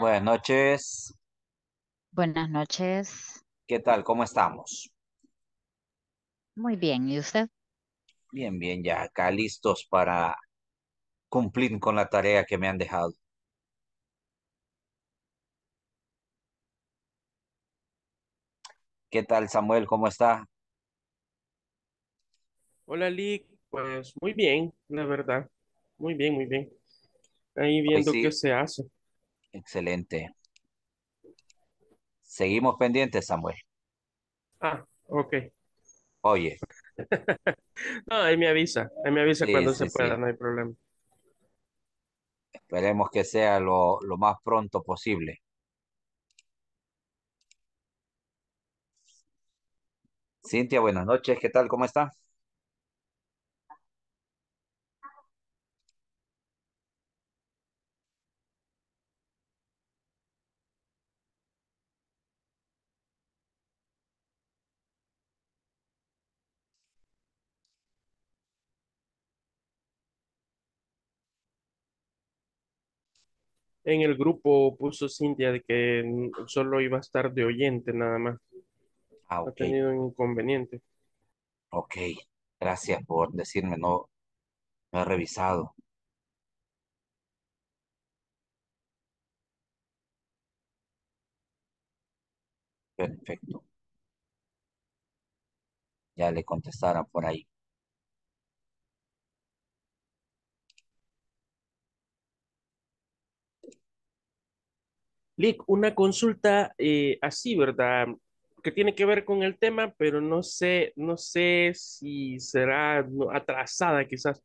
Buenas noches. Buenas noches. ¿Qué tal? ¿Cómo estamos? Muy bien, ¿y usted? Bien, bien, ya acá listos para cumplir con la tarea que me han dejado. ¿Qué tal, Samuel? ¿Cómo está? Hola, Lick. Pues muy bien, la verdad. Muy bien, muy bien. Ahí viendo qué se hace. Excelente. Seguimos pendientes, Samuel. Ah, ok. Oye. no, ahí me avisa, ahí me avisa cuando se pueda, no hay problema. Esperemos que sea lo, lo más pronto posible. Cintia, buenas noches, ¿qué tal? ¿Cómo está? En el grupo puso Cintia de que mm, solo iba a estar de oyente nada más. Ah, ha tenido un inconveniente. Ok, gracias por decirme, no, no he revisado. Perfecto. Ya le contestaron por ahí. Lick, una consulta eh, así, ¿verdad? Que tiene que ver con el tema, pero no sé, no sé si será atrasada quizás.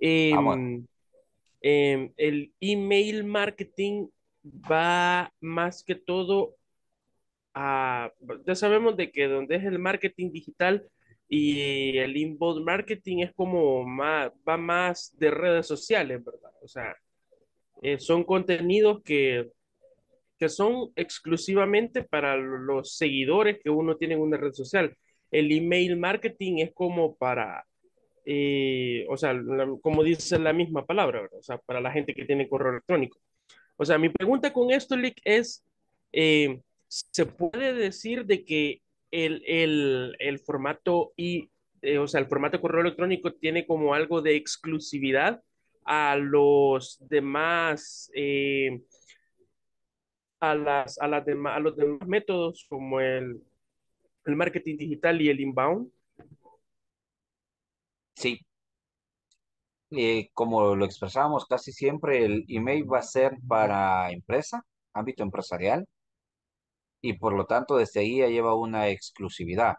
Ah, em, em, el email marketing va más que todo a, ya sabemos de que donde es el marketing digital y el inbound marketing es como más, va más de redes sociales, ¿verdad? O sea, eh, son contenidos que que son exclusivamente para los seguidores que uno tiene en una red social. El email marketing es como para, eh, o sea, como dice la misma palabra, o sea, para la gente que tiene correo electrónico. O sea, mi pregunta con esto, Lick, es, eh, ¿se puede decir de que el, el, el formato y, eh, o sea, el formato de correo electrónico tiene como algo de exclusividad a los demás? a, las, a, las a los demás métodos como el, marketing digital y el inbound? Sí. como lo expresábamos casi siempre, el email va a ser para empresa, ámbito empresarial, y por lo tanto desde ahí ya lleva una exclusividad.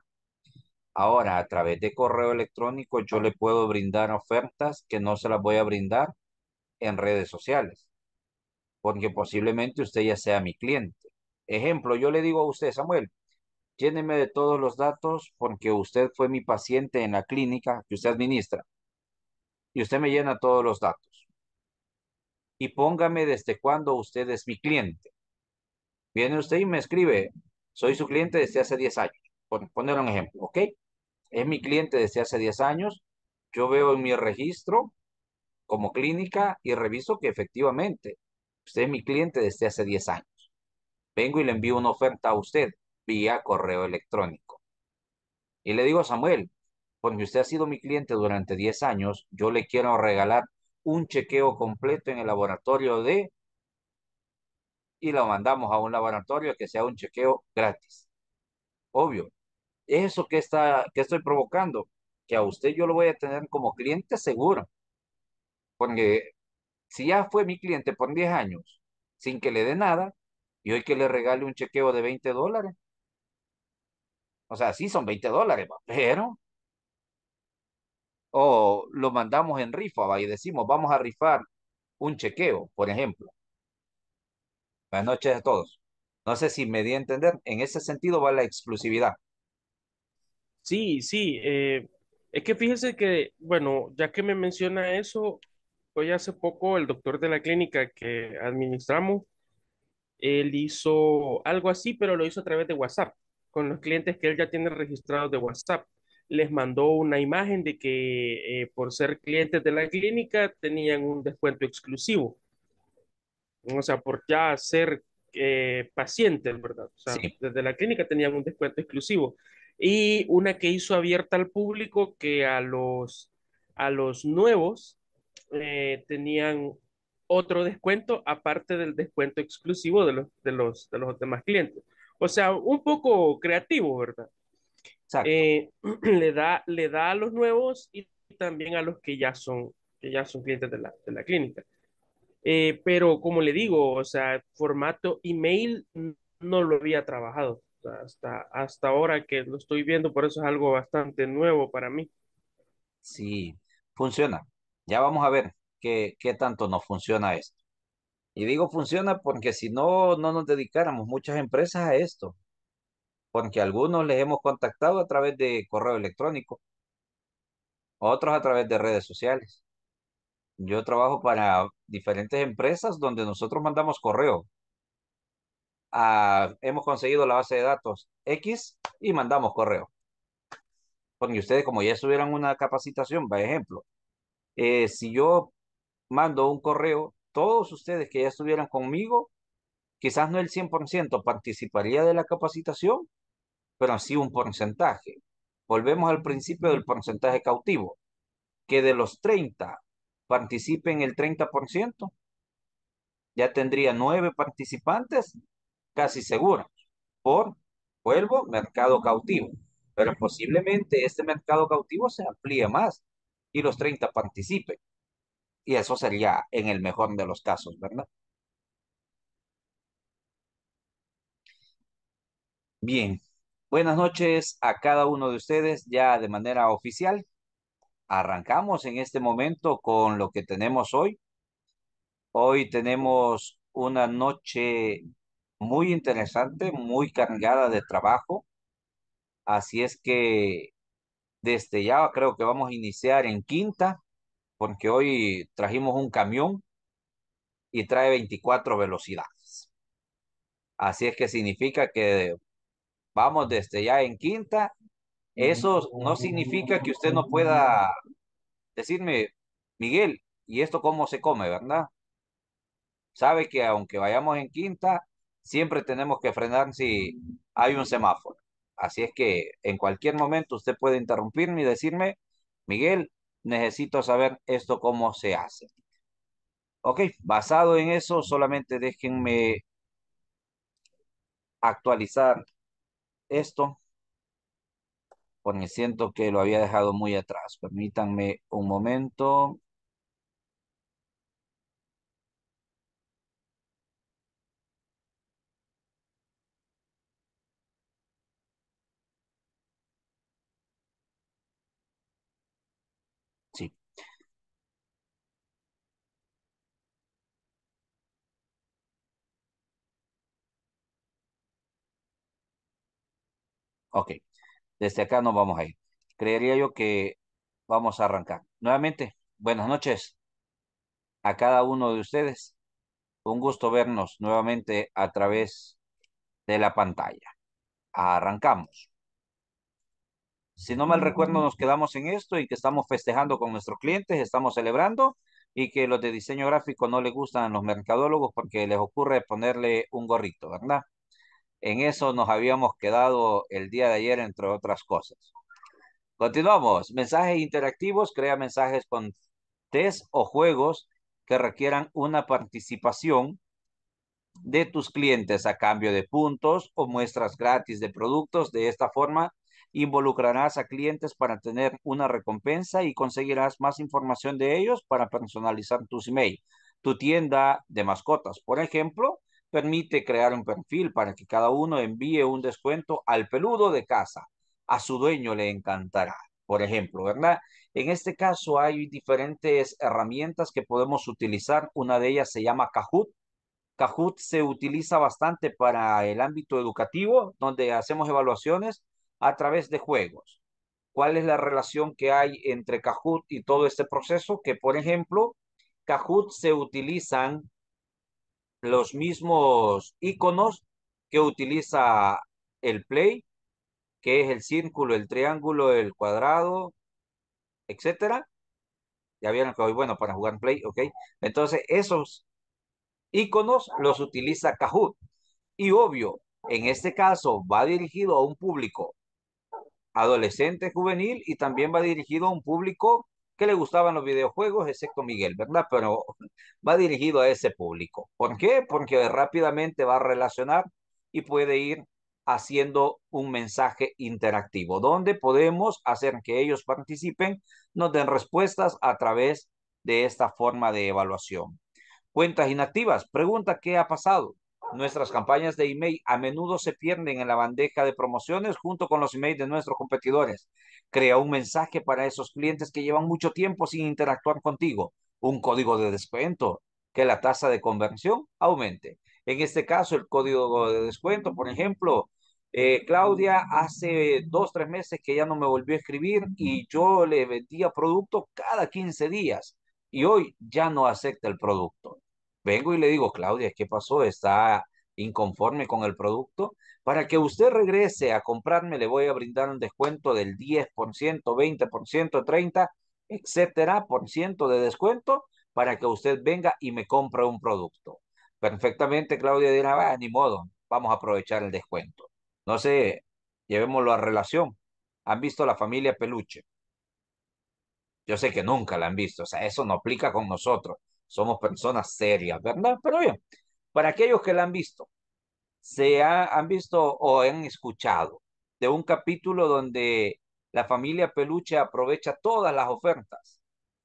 Ahora, a través de correo electrónico yo le puedo brindar ofertas que no se las voy a brindar en redes sociales porque posiblemente usted ya sea mi cliente. Ejemplo, yo le digo a usted, Samuel, lléneme de todos los datos porque usted fue mi paciente en la clínica que usted administra y usted me llena todos los datos. Y póngame desde cuándo usted es mi cliente. Viene usted y me escribe, soy su cliente desde hace 10 años, poner un ejemplo, ¿ok? Es mi cliente desde hace 10 años, yo veo en mi registro como clínica y reviso que efectivamente Usted es mi cliente desde hace 10 años. Vengo y le envío una oferta a usted vía correo electrónico. Y le digo, a Samuel, porque usted ha sido mi cliente durante 10 años, yo le quiero regalar un chequeo completo en el laboratorio de... Y lo mandamos a un laboratorio que sea un chequeo gratis. Obvio, eso que, está, que estoy provocando, que a usted yo lo voy a tener como cliente seguro. Porque si ya fue mi cliente por 10 años sin que le dé nada y hoy que le regale un chequeo de 20 dólares. O sea, sí son 20 dólares, pero... O lo mandamos en rifa y decimos, vamos a rifar un chequeo, por ejemplo. Buenas noches a todos. No sé si me di a entender. En ese sentido va la exclusividad. Sí, sí. Eh, es que fíjese que, bueno, ya que me menciona eso, hoy hace poco el doctor de la clínica que administramos, él hizo algo así, pero lo hizo a través de WhatsApp, con los clientes que él ya tiene registrados de WhatsApp. Les mandó una imagen de que eh, por ser clientes de la clínica tenían un descuento exclusivo. O sea, por ya ser eh, pacientes, ¿verdad? O sea, desde la clínica tenían un descuento exclusivo. Y una que hizo abierta al público que a los, a los nuevos eh, tenían otro descuento aparte del descuento exclusivo de los, de los, de los demás clientes. O sea, un poco creativo, ¿verdad? Eh, le, da, le da a los nuevos y también a los que ya son, que ya son clientes de la, de la clínica. Eh, pero como le digo, o sea, formato email no lo había trabajado hasta, hasta ahora que lo estoy viendo, por eso es algo bastante nuevo para mí. Sí, funciona. Ya vamos a ver qué, qué tanto nos funciona esto. Y digo funciona porque si no, no nos dedicáramos muchas empresas a esto. Porque algunos les hemos contactado a través de correo electrónico, otros a través de redes sociales. Yo trabajo para diferentes empresas donde nosotros mandamos correo. Ah, hemos conseguido la base de datos X y mandamos correo. Porque ustedes como ya estuvieran una capacitación, por ejemplo, eh, si yo mando un correo, todos ustedes que ya estuvieran conmigo, quizás no el 100% participaría de la capacitación, pero sí un porcentaje. Volvemos al principio del porcentaje cautivo, que de los 30 participen el 30%, ya tendría nueve participantes casi seguros por, vuelvo, mercado cautivo. Pero posiblemente este mercado cautivo se amplíe más y los 30 participen. Y eso sería en el mejor de los casos, ¿verdad? Bien, buenas noches a cada uno de ustedes ya de manera oficial. Arrancamos en este momento con lo que tenemos hoy. Hoy tenemos una noche muy interesante, muy cargada de trabajo. Así es que desde ya creo que vamos a iniciar en quinta, porque hoy trajimos un camión y trae 24 velocidades. Así es que significa que vamos desde ya en quinta. Eso no significa que usted no pueda decirme, Miguel, ¿y esto cómo se come, verdad? Sabe que aunque vayamos en quinta, siempre tenemos que frenar si hay un semáforo. Así es que en cualquier momento usted puede interrumpirme y decirme, Miguel, necesito saber esto cómo se hace. Ok, basado en eso, solamente déjenme actualizar esto, porque siento que lo había dejado muy atrás. Permítanme un momento. Ok, desde acá nos vamos a ir. Creería yo que vamos a arrancar. Nuevamente, buenas noches a cada uno de ustedes. Un gusto vernos nuevamente a través de la pantalla. Arrancamos. Si no mal recuerdo, nos quedamos en esto y que estamos festejando con nuestros clientes, estamos celebrando y que los de diseño gráfico no les gustan a los mercadólogos porque les ocurre ponerle un gorrito, ¿verdad? En eso nos habíamos quedado el día de ayer, entre otras cosas. Continuamos. Mensajes interactivos. Crea mensajes con test o juegos que requieran una participación de tus clientes a cambio de puntos o muestras gratis de productos. De esta forma, involucrarás a clientes para tener una recompensa y conseguirás más información de ellos para personalizar tus email. Tu tienda de mascotas, por ejemplo, permite crear un perfil para que cada uno envíe un descuento al peludo de casa. A su dueño le encantará, por ejemplo, ¿verdad? En este caso hay diferentes herramientas que podemos utilizar. Una de ellas se llama Kahoot. Cajut se utiliza bastante para el ámbito educativo, donde hacemos evaluaciones a través de juegos. ¿Cuál es la relación que hay entre Kahoot y todo este proceso? Que, por ejemplo, Kahoot se utilizan los mismos iconos que utiliza el Play, que es el círculo, el triángulo, el cuadrado, etcétera. Ya vieron que hoy, bueno, para jugar Play, ok. Entonces, esos iconos los utiliza Kahoot. Y obvio, en este caso va dirigido a un público adolescente, juvenil y también va dirigido a un público que le gustaban los videojuegos, excepto Miguel, ¿verdad? Pero va dirigido a ese público. ¿Por qué? Porque rápidamente va a relacionar y puede ir haciendo un mensaje interactivo, donde podemos hacer que ellos participen, nos den respuestas a través de esta forma de evaluación. Cuentas inactivas. Pregunta, ¿qué ha pasado? Nuestras campañas de email a menudo se pierden en la bandeja de promociones junto con los emails de nuestros competidores. Crea un mensaje para esos clientes que llevan mucho tiempo sin interactuar contigo. Un código de descuento que la tasa de conversión aumente. En este caso, el código de descuento, por ejemplo, eh, Claudia hace dos, tres meses que ya no me volvió a escribir y yo le vendía producto cada 15 días y hoy ya no acepta el producto. Vengo y le digo, Claudia, ¿qué pasó? Está inconforme con el producto, para que usted regrese a comprarme, le voy a brindar un descuento del 10%, 20%, 30, etcétera, por ciento de descuento para que usted venga y me compre un producto. Perfectamente, Claudia dirá, ah, ni modo, vamos a aprovechar el descuento. No sé, llevémoslo a relación. ¿Han visto la familia Peluche? Yo sé que nunca la han visto, o sea, eso no aplica con nosotros. Somos personas serias, ¿verdad? Pero bien, para aquellos que la han visto, se han visto o han escuchado de un capítulo donde la familia Peluche aprovecha todas las ofertas.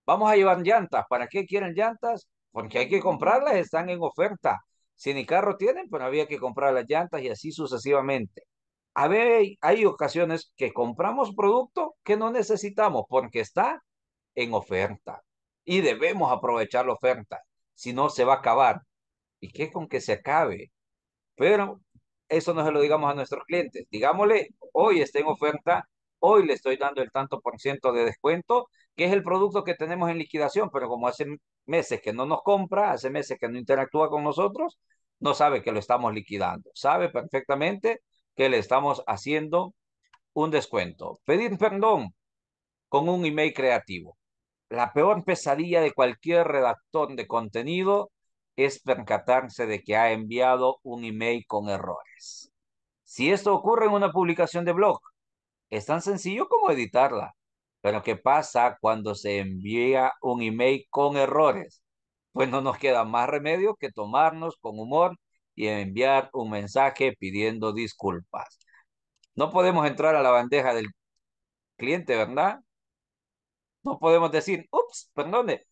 Vamos a llevar llantas. ¿Para qué quieren llantas? Porque hay que comprarlas, están en oferta. Si ni carro tienen, pero pues había que comprar las llantas y así sucesivamente. A ver, hay ocasiones que compramos producto que no necesitamos porque está en oferta y debemos aprovechar la oferta, si no se va a acabar. ¿Y qué con que se acabe? Pero eso no se lo digamos a nuestros clientes. Digámosle, hoy está en oferta, hoy le estoy dando el tanto por ciento de descuento, que es el producto que tenemos en liquidación, pero como hace meses que no nos compra, hace meses que no interactúa con nosotros, no sabe que lo estamos liquidando. Sabe perfectamente que le estamos haciendo un descuento. Pedir perdón con un email creativo. La peor pesadilla de cualquier redactor de contenido es percatarse de que ha enviado un email con errores. Si esto ocurre en una publicación de blog, es tan sencillo como editarla. Pero ¿qué pasa cuando se envía un email con errores? Pues no nos queda más remedio que tomarnos con humor y enviar un mensaje pidiendo disculpas. No podemos entrar a la bandeja del cliente, ¿verdad? No podemos decir, ups, perdone,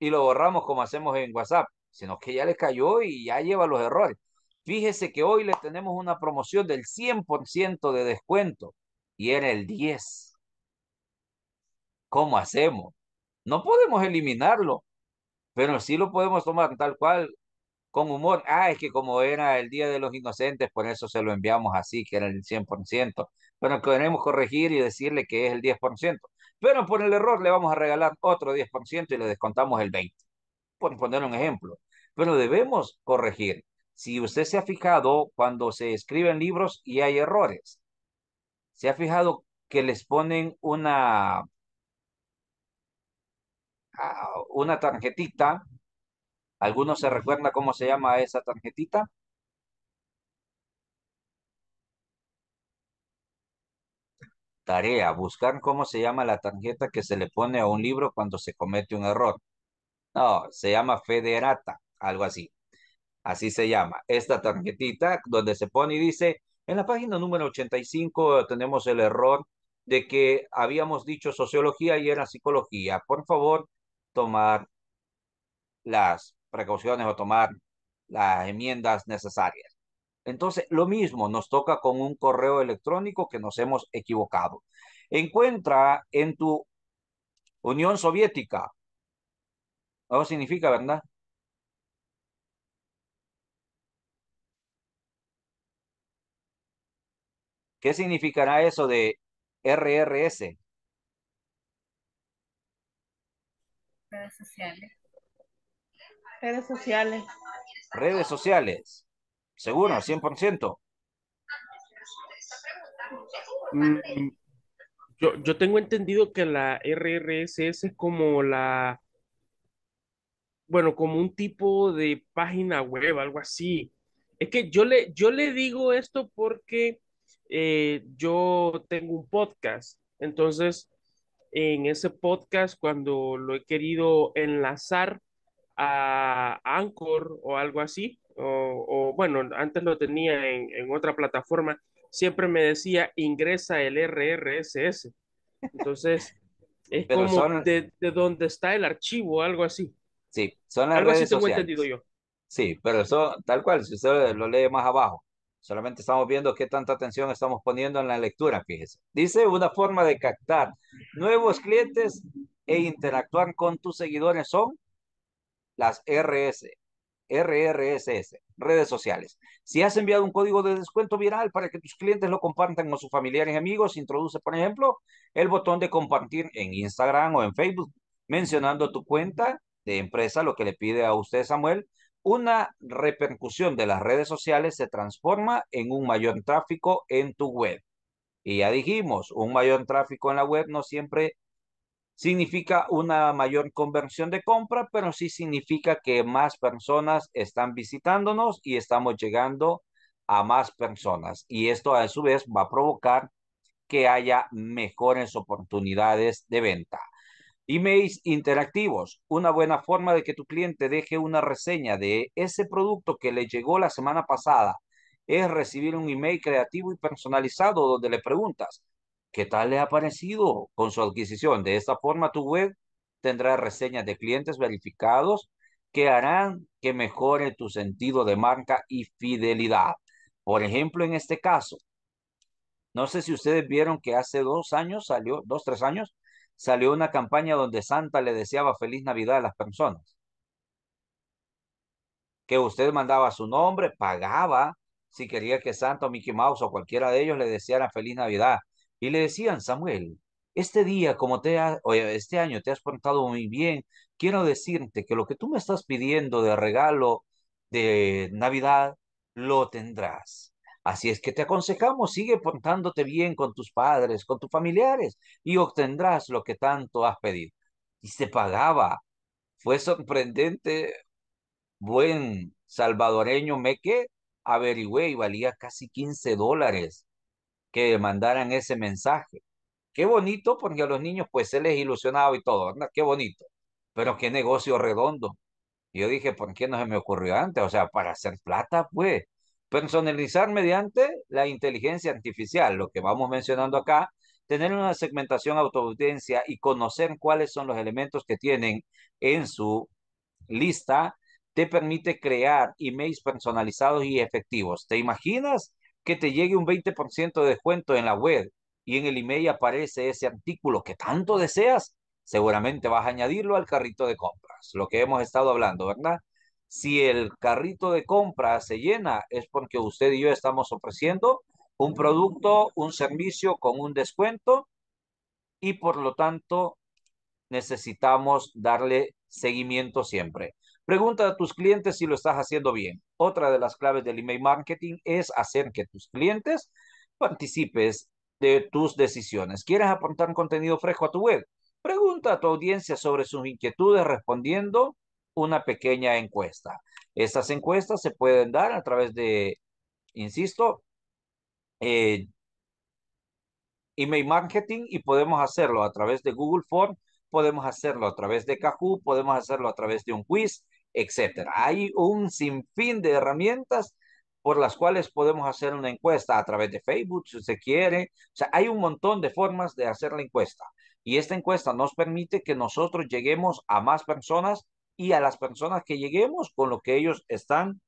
y lo borramos como hacemos en WhatsApp sino que ya le cayó y ya lleva los errores. Fíjese que hoy le tenemos una promoción del 100% de descuento y era el 10. ¿Cómo hacemos? No podemos eliminarlo, pero sí lo podemos tomar tal cual, con humor. Ah, es que como era el Día de los Inocentes, por eso se lo enviamos así, que era el 100%. Pero queremos corregir y decirle que es el 10%. Pero por el error le vamos a regalar otro 10% y le descontamos el 20% por poner un ejemplo. Pero debemos corregir. Si usted se ha fijado cuando se escriben libros y hay errores, se ha fijado que les ponen una, ah, una tarjetita. ¿Alguno se recuerda cómo se llama esa tarjetita? Tarea, buscar cómo se llama la tarjeta que se le pone a un libro cuando se comete un error. No, se llama Federata, algo así. Así se llama. Esta tarjetita donde se pone y dice, en la página número 85 eh, tenemos el error de que habíamos dicho sociología y era psicología. Por favor, tomar las precauciones o tomar las enmiendas necesarias. Entonces, lo mismo nos toca con un correo electrónico que nos hemos equivocado. Encuentra en tu Unión Soviética algo significa, ¿verdad? ¿Qué significará eso de RRS? Redes sociales. Redes sociales. Redes sociales. Seguro, 100%. Mm, yo, yo tengo entendido que la RRS es como la bueno, como un tipo de página web, algo así. Es que yo le, yo le digo esto porque eh, yo tengo un podcast. Entonces, en ese podcast, cuando lo he querido enlazar a Anchor o algo así, o, bueno, antes lo tenía en, otra plataforma, siempre me decía ingresa el RRSS. Entonces, es como de, de, está el archivo, algo así. Sí, son las redes sociales. Sí, pero eso tal cual, si usted lo lee más abajo, solamente estamos viendo qué tanta atención estamos poniendo en la lectura, fíjese. Dice una forma de captar nuevos clientes e interactuar con tus seguidores son las RS, RRSS, redes sociales. Si has enviado un código de descuento viral para que tus clientes lo compartan con sus familiares y amigos, introduce, por ejemplo, el botón de compartir en Instagram o en Facebook, mencionando tu cuenta de empresa, lo que le pide a usted, Samuel, una repercusión de las redes sociales se transforma en un mayor tráfico en tu web. Y ya dijimos, un mayor tráfico en la web no siempre significa una mayor conversión de compra, pero sí significa que más personas están visitándonos y estamos llegando a más personas. Y esto a su vez va a provocar que haya mejores oportunidades de venta. Emails interactivos, una buena forma de que tu cliente deje una reseña de ese producto que le llegó la semana pasada es recibir un email creativo y personalizado donde le preguntas, ¿qué tal le ha parecido con su adquisición? De esta forma tu web tendrá reseñas de clientes verificados que harán que mejore tu sentido de marca y fidelidad. Por ejemplo, en este caso, no sé si ustedes vieron que hace dos años salió, dos, tres años, salió una campaña donde Santa le deseaba feliz Navidad a las personas. Que usted mandaba su nombre, pagaba si quería que Santa o Mickey Mouse o cualquiera de ellos le desearan feliz Navidad. Y le decían, Samuel, este día, como te este año te has portado muy bien, quiero decirte que lo que tú me estás pidiendo de regalo de Navidad, lo tendrás. Así es que te aconsejamos, sigue portándote bien con tus padres, con tus familiares, y obtendrás lo que tanto has pedido. Y se pagaba. Fue sorprendente, buen salvadoreño meque, averigüé y valía casi 15 dólares que mandaran ese mensaje. Qué bonito, porque a los niños pues se les ilusionaba y todo, Qué bonito. Pero qué negocio redondo. Yo dije, ¿por qué no se me ocurrió antes? O sea, para hacer plata, pues Personalizar mediante la inteligencia artificial, lo que vamos mencionando acá, tener una segmentación autoaudiencia y conocer cuáles son los elementos que tienen en su lista, te permite crear emails personalizados y efectivos. ¿Te imaginas que te llegue un 20% de descuento en la web y en el email aparece ese artículo que tanto deseas? Seguramente vas a añadirlo al carrito de compras, lo que hemos estado hablando, ¿verdad? Si el carrito de compra se llena, es porque usted y yo estamos ofreciendo un producto, un servicio con un descuento y por lo tanto necesitamos darle seguimiento siempre. Pregunta a tus clientes si lo estás haciendo bien. Otra de las claves del email marketing es hacer que tus clientes participes de tus decisiones. ¿Quieres aportar contenido fresco a tu web? Pregunta a tu audiencia sobre sus inquietudes respondiendo una pequeña encuesta. Estas encuestas se pueden dar a través de, insisto, eh, email marketing y podemos hacerlo a través de Google Form, podemos hacerlo a través de Kahoot, podemos hacerlo a través de un quiz, etcétera. Hay un sinfín de herramientas por las cuales podemos hacer una encuesta a través de Facebook, si se quiere. O sea, hay un montón de formas de hacer la encuesta. Y esta encuesta nos permite que nosotros lleguemos a más personas y a las personas que lleguemos con lo que ellos están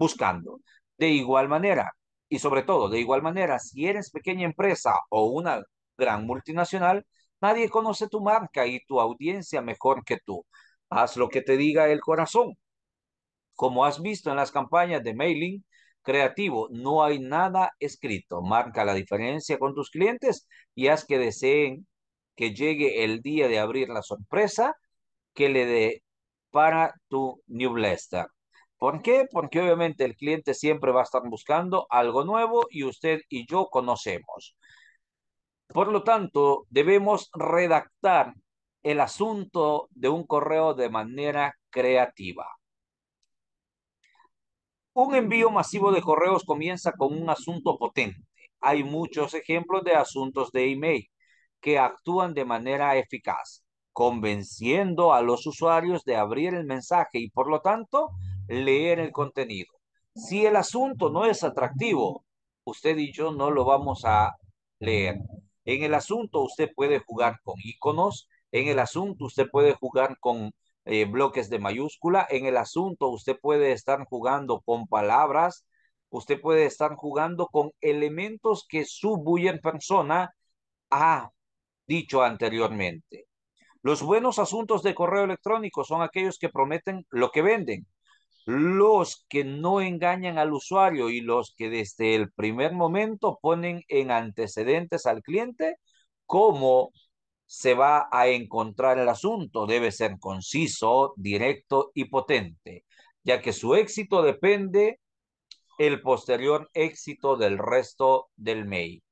buscando. De igual manera, y sobre todo, de igual manera, si eres pequeña empresa o una gran multinacional, nadie conoce tu marca y tu audiencia mejor que tú. Haz lo que te diga el corazón. Como has visto en las campañas de mailing creativo, no hay nada escrito. Marca la diferencia con tus clientes y haz que deseen que llegue el día de abrir la sorpresa que le, de, para tu newsletter. ¿Por qué? Porque obviamente el cliente siempre va a estar buscando algo nuevo y usted y yo conocemos. Por lo tanto, debemos redactar el asunto de un correo de manera creativa. Un envío masivo de correos comienza con un asunto potente. Hay muchos ejemplos de asuntos de email que actúan de manera eficaz convenciendo a los usuarios de abrir el mensaje y por lo tanto leer el contenido. Si el asunto no es atractivo, usted y yo no lo vamos a leer. En el asunto usted puede jugar con iconos, en el asunto usted puede jugar con eh, bloques de mayúscula, en el asunto usted puede estar jugando con palabras, usted puede estar jugando con elementos que en persona ha dicho anteriormente. Los buenos asuntos de correo electrónico son aquellos que prometen lo que venden, los que no engañan al usuario y los que desde el primer momento ponen en antecedentes al cliente cómo se va a encontrar el asunto. Debe ser conciso, directo y potente, ya que su éxito depende el posterior éxito del resto del mail.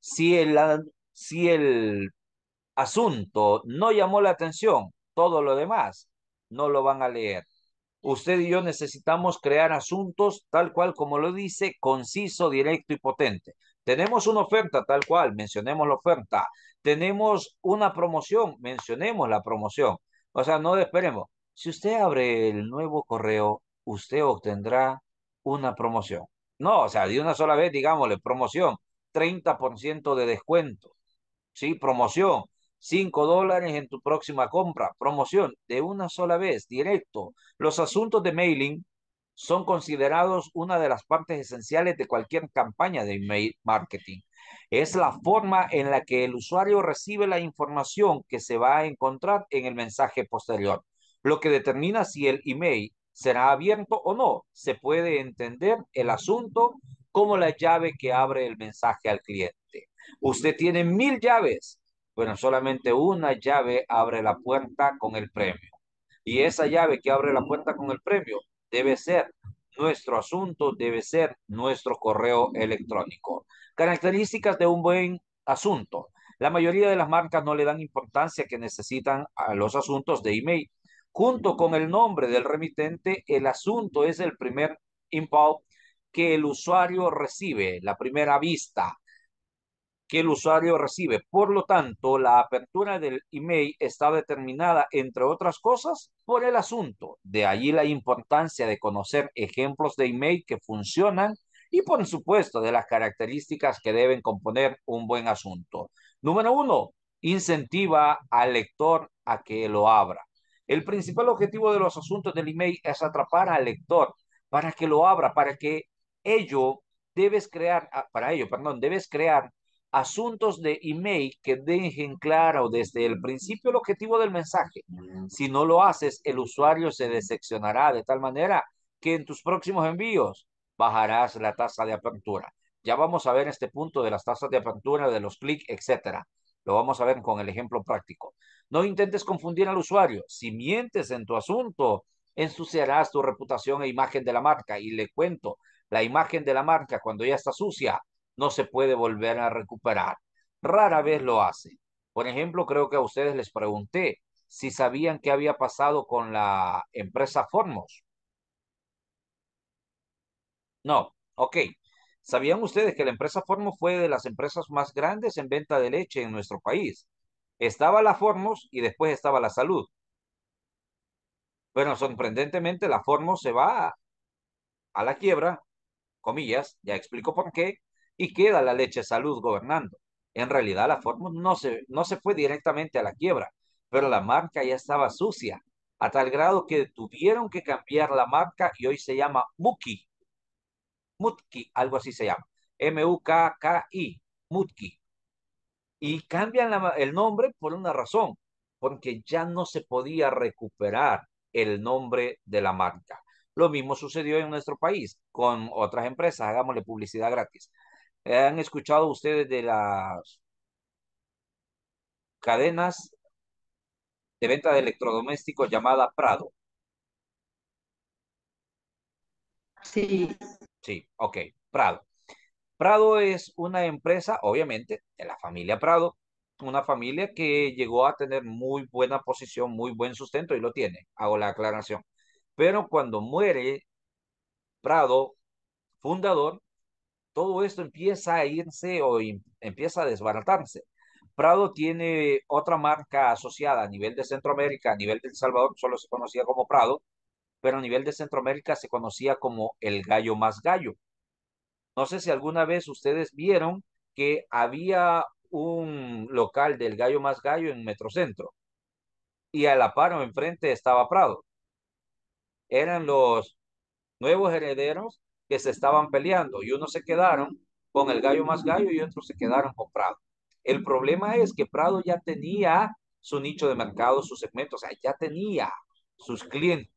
Si el, si el asunto no llamó la atención, todo lo demás no lo van a leer. Usted y yo necesitamos crear asuntos tal cual como lo dice, conciso, directo y potente. Tenemos una oferta tal cual, mencionemos la oferta. Tenemos una promoción, mencionemos la promoción. O sea, no esperemos. Si usted abre el nuevo correo, usted obtendrá una promoción. No, o sea, de una sola vez, digámosle, promoción, 30% de descuento. Sí, promoción, 5 dólares en tu próxima compra. Promoción de una sola vez, directo. Los asuntos de mailing son considerados una de las partes esenciales de cualquier campaña de email marketing. Es la forma en la que el usuario recibe la información que se va a encontrar en el mensaje posterior, lo que determina si el email será abierto o no. Se puede entender el asunto como la llave que abre el mensaje al cliente. Usted tiene mil llaves bueno, solamente una llave abre la puerta con el premio. Y esa llave que abre la puerta con el premio debe ser nuestro asunto, debe ser nuestro correo electrónico. Características de un buen asunto. La mayoría de las marcas no le dan importancia que necesitan a los asuntos de email. Junto con el nombre del remitente, el asunto es el primer input que el usuario recibe, la primera vista que el usuario recibe. Por lo tanto, la apertura del email está determinada, entre otras cosas, por el asunto. De allí la importancia de conocer ejemplos de email que funcionan y, por supuesto, de las características que deben componer un buen asunto. Número uno, incentiva al lector a que lo abra. El principal objetivo de los asuntos del email es atrapar al lector para que lo abra, para que ello debes crear, ah, para ello, perdón, debes crear asuntos de email que dejen claro desde el principio el objetivo del mensaje. Si no lo haces, el usuario se decepcionará de tal manera que en tus próximos envíos bajarás la tasa de apertura. Ya vamos a ver este punto de las tasas de apertura, de los clics, etcétera. Lo vamos a ver con el ejemplo práctico. No intentes confundir al usuario. Si mientes en tu asunto, ensuciarás tu reputación e imagen de la marca. Y le cuento, la imagen de la marca cuando ya está sucia no se puede volver a recuperar. Rara vez lo hace. Por ejemplo, creo que a ustedes les pregunté si sabían qué había pasado con la empresa Formos. No, ok. ¿Sabían ustedes que la empresa Formos fue de las empresas más grandes en venta de leche en nuestro país? Estaba la Formos y después estaba la salud. Bueno, sorprendentemente la Formos se va a, a la quiebra, comillas, ya explico por qué, y queda la leche salud gobernando. En realidad la fórmula no se, no se fue directamente a la quiebra, pero la marca ya estaba sucia, a tal grado que tuvieron que cambiar la marca y hoy se llama Muki. Mutki, algo así se llama. M-U-K-K-I, Mutki. Y cambian el nombre por una razón, porque ya no se podía recuperar el nombre de la marca. Lo mismo sucedió en nuestro país con otras empresas, hagámosle publicidad gratis han escuchado ustedes de las cadenas de venta de electrodomésticos llamada Prado. Sí. Sí, ok, Prado. Prado es una empresa, obviamente, de la familia Prado, una familia que llegó a tener muy buena posición, muy buen sustento y lo tiene, hago la aclaración. Pero cuando muere Prado, fundador, todo esto empieza a irse o empieza a desbaratarse. Prado tiene otra marca asociada a nivel de Centroamérica, a nivel de El Salvador solo se conocía como Prado, pero a nivel de Centroamérica se conocía como el gallo más gallo. No sé si alguna vez ustedes vieron que había un local del gallo más gallo en Metrocentro y a la par enfrente estaba Prado. Eran los nuevos herederos que se estaban peleando y uno se quedaron con el gallo más gallo y otros se quedaron con Prado. El problema es que Prado ya tenía su nicho de mercado, su segmento, o sea, ya tenía sus clientes.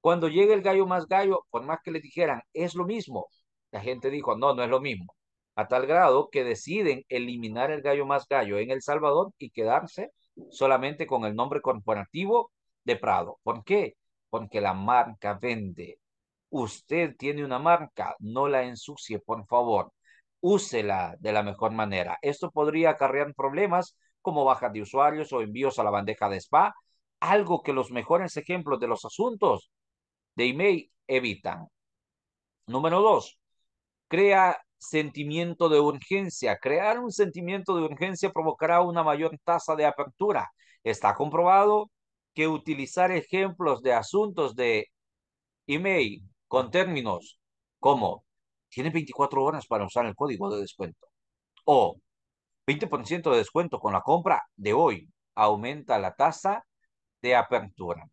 Cuando llega el gallo más gallo, por más que le dijeran, es lo mismo, la gente dijo, no, no es lo mismo. A tal grado que deciden eliminar el gallo más gallo en El Salvador y quedarse solamente con el nombre corporativo de Prado. ¿Por qué? Porque la marca vende. Usted tiene una marca, no la ensucie, por favor. Úsela de la mejor manera. Esto podría acarrear problemas como bajas de usuarios o envíos a la bandeja de spa, algo que los mejores ejemplos de los asuntos de email evitan. Número dos, crea sentimiento de urgencia. Crear un sentimiento de urgencia provocará una mayor tasa de apertura. Está comprobado que utilizar ejemplos de asuntos de email con términos como tiene 24 horas para usar el código de descuento o 20% de descuento con la compra de hoy aumenta la tasa de apertura.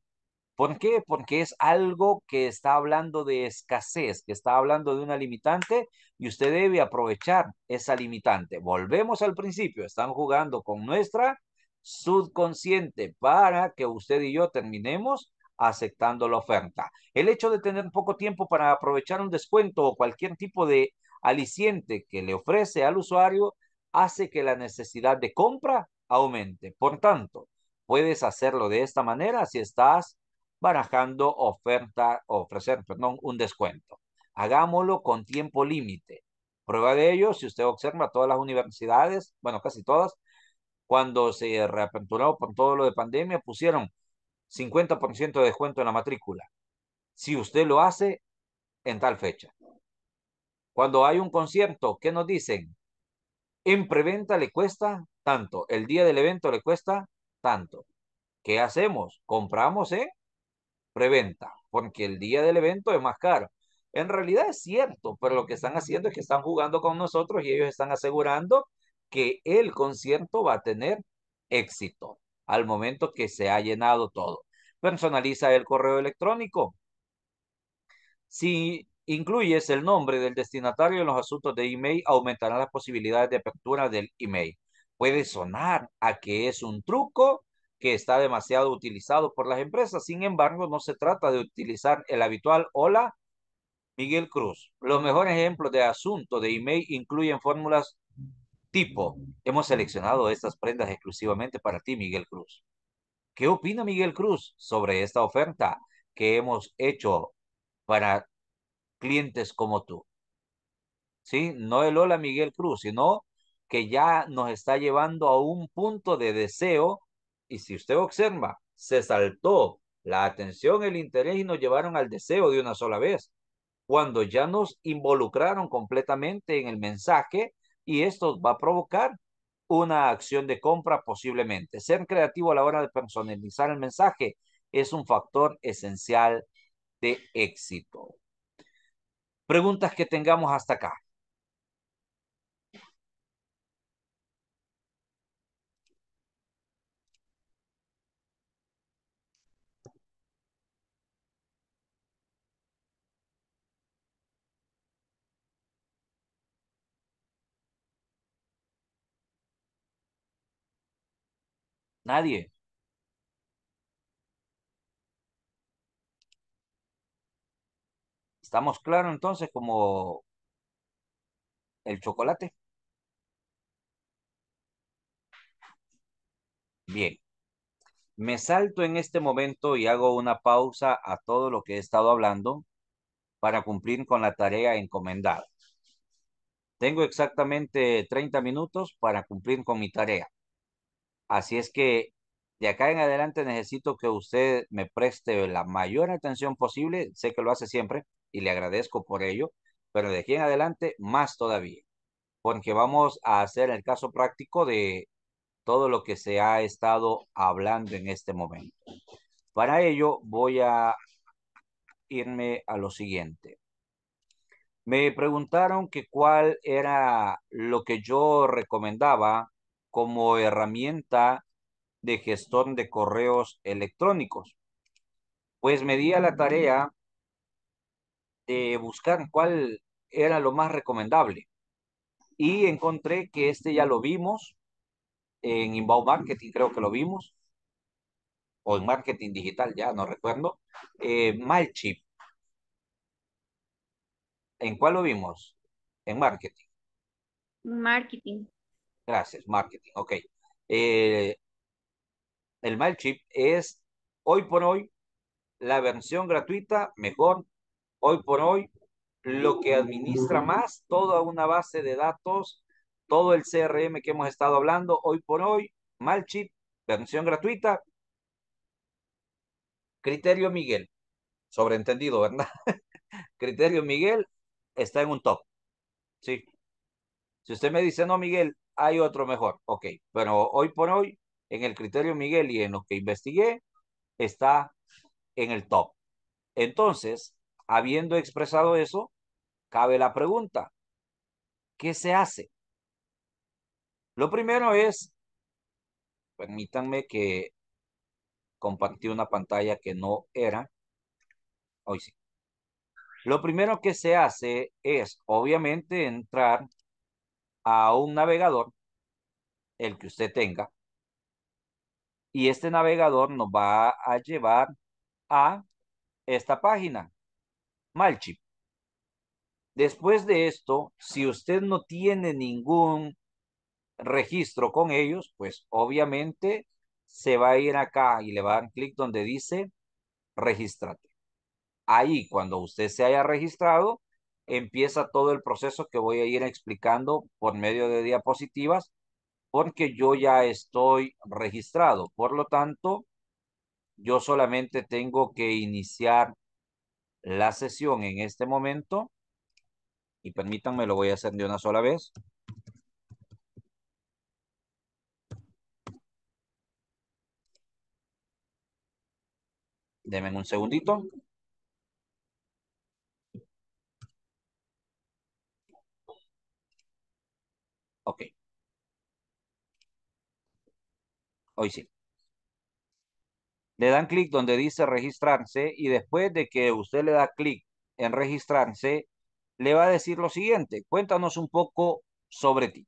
¿Por qué? Porque es algo que está hablando de escasez, que está hablando de una limitante y usted debe aprovechar esa limitante. Volvemos al principio, están jugando con nuestra subconsciente para que usted y yo terminemos aceptando la oferta. El hecho de tener poco tiempo para aprovechar un descuento o cualquier tipo de aliciente que le ofrece al usuario hace que la necesidad de compra aumente. Por tanto, puedes hacerlo de esta manera si estás barajando oferta, ofrecer, perdón, un descuento. Hagámoslo con tiempo límite. Prueba de ello, si usted observa todas las universidades, bueno, casi todas, cuando se reaperturó por todo lo de pandemia, pusieron 50% de descuento en la matrícula. Si usted lo hace en tal fecha. Cuando hay un concierto, ¿qué nos dicen? En preventa le cuesta tanto, el día del evento le cuesta tanto. ¿Qué hacemos? Compramos en ¿eh? preventa, porque el día del evento es más caro. En realidad es cierto, pero lo que están haciendo es que están jugando con nosotros y ellos están asegurando que el concierto va a tener éxito al momento que se ha llenado todo. Personaliza el correo electrónico. Si incluyes el nombre del destinatario en los asuntos de email, aumentarán las posibilidades de apertura del email. Puede sonar a que es un truco que está demasiado utilizado por las empresas. Sin embargo, no se trata de utilizar el habitual hola Miguel Cruz. Los mejores ejemplos de asunto de email incluyen fórmulas tipo. Hemos seleccionado estas prendas exclusivamente para ti, Miguel Cruz. ¿Qué opina Miguel Cruz sobre esta oferta que hemos hecho para clientes como tú? ¿Sí? No el hola Miguel Cruz, sino que ya nos está llevando a un punto de deseo y si usted observa, se saltó la atención, el interés y nos llevaron al deseo de una sola vez. Cuando ya nos involucraron completamente en el mensaje, y esto va a provocar una acción de compra posiblemente. Ser creativo a la hora de personalizar el mensaje es un factor esencial de éxito. Preguntas que tengamos hasta acá. Nadie. ¿Estamos claros entonces como el chocolate? Bien. Me salto en este momento y hago una pausa a todo lo que he estado hablando para cumplir con la tarea encomendada. Tengo exactamente 30 minutos para cumplir con mi tarea. Así es que de acá en adelante necesito que usted me preste la mayor atención posible. Sé que lo hace siempre y le agradezco por ello, pero de aquí en adelante más todavía, porque vamos a hacer el caso práctico de todo lo que se ha estado hablando en este momento. Para ello voy a irme a lo siguiente. Me preguntaron que cuál era lo que yo recomendaba como herramienta de gestión de correos electrónicos. Pues me di a la tarea de buscar cuál era lo más recomendable y encontré que este ya lo vimos en Inbound Marketing, creo que lo vimos, o en Marketing Digital, ya no recuerdo, eh, Malchip. ¿En cuál lo vimos? En Marketing. Marketing. Gracias, marketing. Ok. Eh, el MailChimp es hoy por hoy la versión gratuita mejor. Hoy por hoy lo que administra más toda una base de datos, todo el CRM que hemos estado hablando hoy por hoy, MailChimp, versión gratuita. Criterio Miguel, sobreentendido, ¿verdad? Criterio Miguel está en un top. Sí. Si usted me dice, no, Miguel, hay otro mejor. Ok, pero hoy por hoy, en el criterio Miguel y en lo que investigué, está en el top. Entonces, habiendo expresado eso, cabe la pregunta, ¿qué se hace? Lo primero es, permítanme que compartí una pantalla que no era, hoy sí. Lo primero que se hace es, obviamente, entrar a un navegador, el que usted tenga, y este navegador nos va a llevar a esta página, Malchip. Después de esto, si usted no tiene ningún registro con ellos, pues obviamente se va a ir acá y le va a dar clic donde dice regístrate. Ahí, cuando usted se haya registrado, empieza todo el proceso que voy a ir explicando por medio de diapositivas porque yo ya estoy registrado. Por lo tanto, yo solamente tengo que iniciar la sesión en este momento y permítanme, lo voy a hacer de una sola vez. Deme un segundito. Ok. Hoy sí. Le dan clic donde dice registrarse y después de que usted le da clic en registrarse, le va a decir lo siguiente. Cuéntanos un poco sobre ti.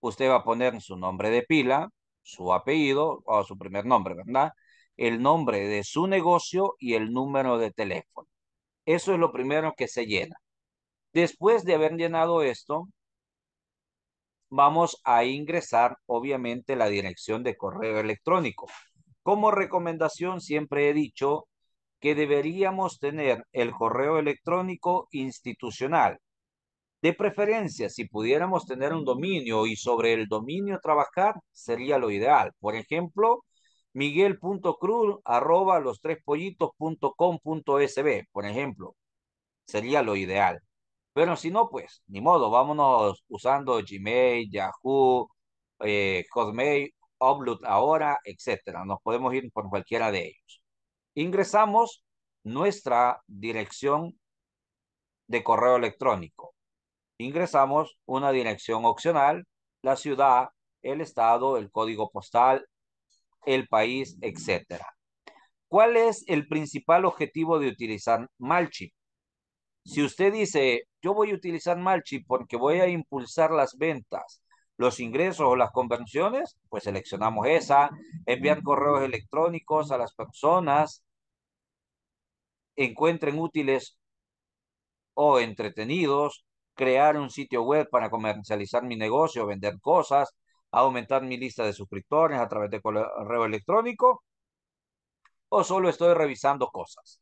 Usted va a poner su nombre de pila, su apellido o su primer nombre, ¿verdad? El nombre de su negocio y el número de teléfono. Eso es lo primero que se llena. Después de haber llenado esto, vamos a ingresar obviamente la dirección de correo electrónico. Como recomendación siempre he dicho que deberíamos tener el correo electrónico institucional. De preferencia, si pudiéramos tener un dominio y sobre el dominio trabajar, sería lo ideal. Por ejemplo, miguel.cruz arroba los tres por ejemplo, sería lo ideal. Pero si no, pues ni modo, vámonos usando Gmail, Yahoo, eh, Hotmail, ahora, etcétera. Nos podemos ir por cualquiera de ellos. Ingresamos nuestra dirección de correo electrónico. Ingresamos una dirección opcional, la ciudad, el estado, el código postal, el país, etcétera. ¿Cuál es el principal objetivo de utilizar Malchip? Si usted dice, yo voy a utilizar Malchi porque voy a impulsar las ventas, los ingresos o las conversiones, pues seleccionamos esa, enviar correos electrónicos a las personas, encuentren útiles o entretenidos, crear un sitio web para comercializar mi negocio, vender cosas, aumentar mi lista de suscriptores a través de correo electrónico, o solo estoy revisando cosas.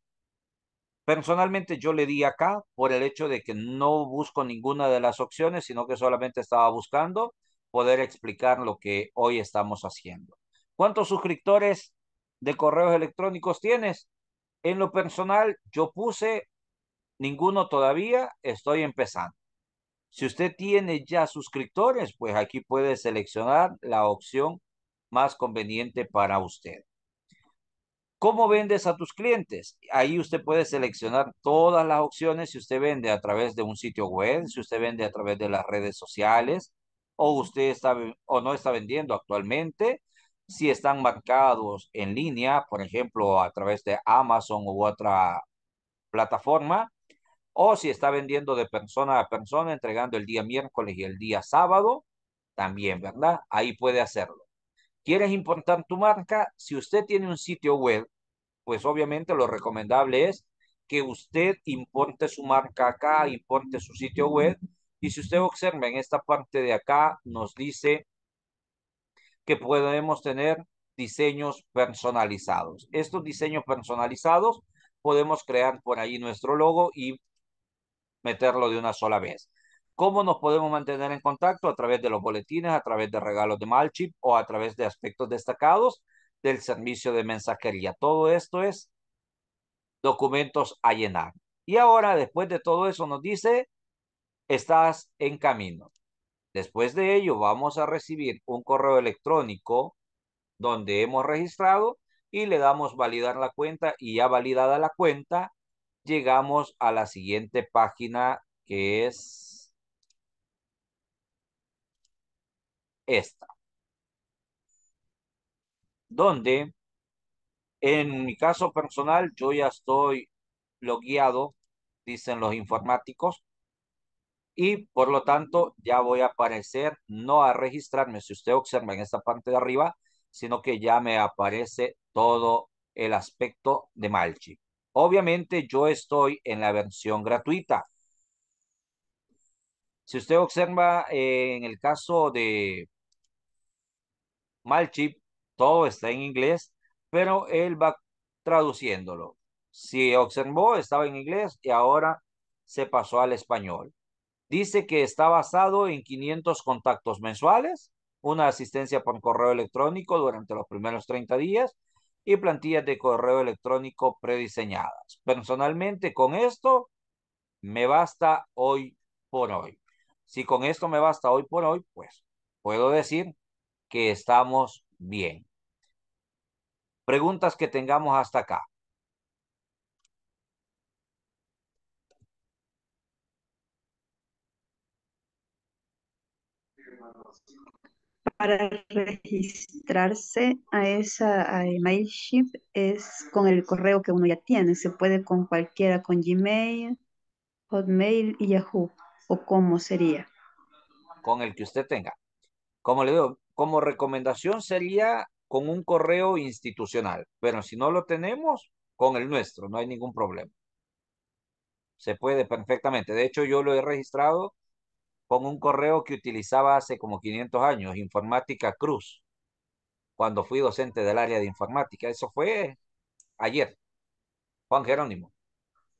Personalmente yo le di acá por el hecho de que no busco ninguna de las opciones, sino que solamente estaba buscando poder explicar lo que hoy estamos haciendo. ¿Cuántos suscriptores de correos electrónicos tienes? En lo personal, yo puse ninguno todavía, estoy empezando. Si usted tiene ya suscriptores, pues aquí puede seleccionar la opción más conveniente para usted. ¿Cómo vendes a tus clientes? Ahí usted puede seleccionar todas las opciones si usted vende a través de un sitio web, si usted vende a través de las redes sociales o usted está o no está vendiendo actualmente, si están marcados en línea, por ejemplo, a través de Amazon u otra plataforma, o si está vendiendo de persona a persona, entregando el día miércoles y el día sábado, también, ¿verdad? Ahí puede hacerlo. ¿Quieres importar tu marca? Si usted tiene un sitio web, pues obviamente lo recomendable es que usted importe su marca acá, importe su sitio web. Y si usted observa en esta parte de acá, nos dice que podemos tener diseños personalizados. Estos diseños personalizados podemos crear por ahí nuestro logo y meterlo de una sola vez. ¿Cómo nos podemos mantener en contacto? A través de los boletines, a través de regalos de Malchip o a través de aspectos destacados del servicio de mensajería. Todo esto es documentos a llenar. Y ahora, después de todo eso, nos dice, estás en camino. Después de ello, vamos a recibir un correo electrónico donde hemos registrado y le damos validar la cuenta y ya validada la cuenta, llegamos a la siguiente página que es esta. Donde, en mi caso personal, yo ya estoy logueado, dicen los informáticos, y por lo tanto ya voy a aparecer, no a registrarme, si usted observa en esta parte de arriba, sino que ya me aparece todo el aspecto de Malchi. Obviamente yo estoy en la versión gratuita. Si usted observa eh, en el caso de mal chip, todo está en inglés, pero él va traduciéndolo. Si observó, estaba en inglés y ahora se pasó al español. Dice que está basado en 500 contactos mensuales, una asistencia por correo electrónico durante los primeros 30 días y plantillas de correo electrónico prediseñadas. Personalmente, con esto me basta hoy por hoy. Si con esto me basta hoy por hoy, pues puedo decir que estamos bien. Preguntas que tengamos hasta acá. Para registrarse a esa a es con el correo que uno ya tiene. Se puede con cualquiera, con Gmail, Hotmail y Yahoo. ¿O cómo sería? Con el que usted tenga. Como le digo, como recomendación sería con un correo institucional, pero si no lo tenemos, con el nuestro, no hay ningún problema. Se puede perfectamente. De hecho, yo lo he registrado con un correo que utilizaba hace como 500 años, Informática Cruz, cuando fui docente del área de informática. Eso fue ayer. Juan Jerónimo.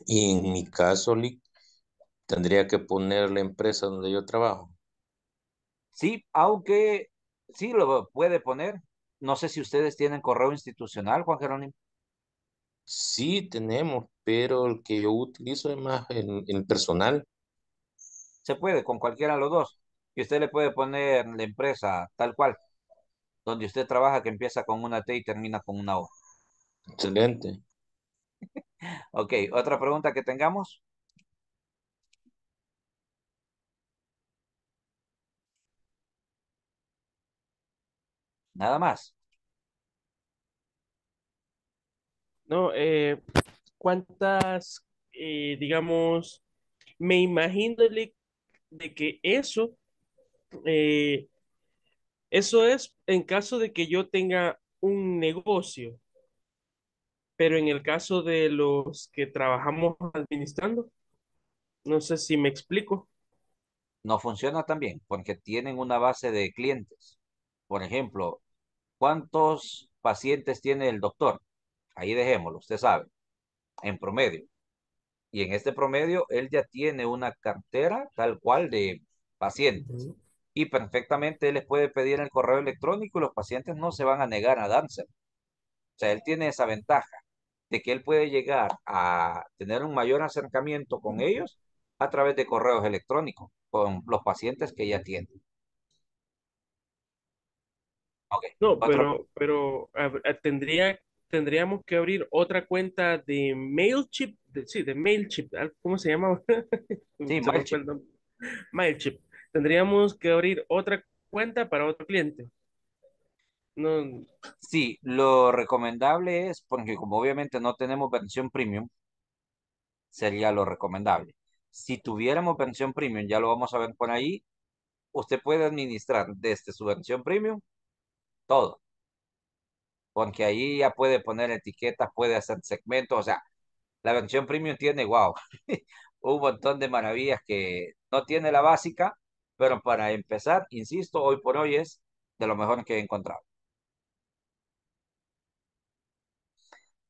Y en mi caso, Lick, tendría que poner la empresa donde yo trabajo. Sí, aunque sí lo puede poner. No sé si ustedes tienen correo institucional, Juan Jerónimo. Sí, tenemos, pero el que yo utilizo es más el, personal. Se puede, con cualquiera de los dos. Y usted le puede poner la empresa tal cual, donde usted trabaja, que empieza con una T y termina con una O. Excelente. ok, otra pregunta que tengamos. nada más. No, eh, ¿cuántas, eh, digamos, me imagino de que eso, eh, eso es en caso de que yo tenga un negocio, pero en el caso de los que trabajamos administrando, no sé si me explico. No funciona también porque tienen una base de clientes. Por ejemplo, ¿Cuántos pacientes tiene el doctor? Ahí dejémoslo, usted sabe, en promedio. Y en este promedio, él ya tiene una cartera tal cual de pacientes. Y perfectamente él les puede pedir el correo electrónico y los pacientes no se van a negar a dárselo. O sea, él tiene esa ventaja de que él puede llegar a tener un mayor acercamiento con ellos a través de correos electrónicos, con los pacientes que ya tienen no, pero, pero eh, tendría, tendríamos que abrir otra cuenta de MailChimp, sí, de MailChimp, ¿cómo se llama? Sí, MailChimp. MailChimp. Tendríamos que abrir otra cuenta para otro cliente. No. Sí, lo recomendable es, porque como obviamente no tenemos versión premium, sería lo recomendable. Si tuviéramos versión premium, ya lo vamos a ver por ahí, usted puede administrar desde su versión premium todo. Porque ahí ya puede poner etiquetas, puede hacer segmentos, o sea, la versión premium tiene, wow, un montón de maravillas que no tiene la básica, pero para empezar, insisto, hoy por hoy es de lo mejor que he encontrado.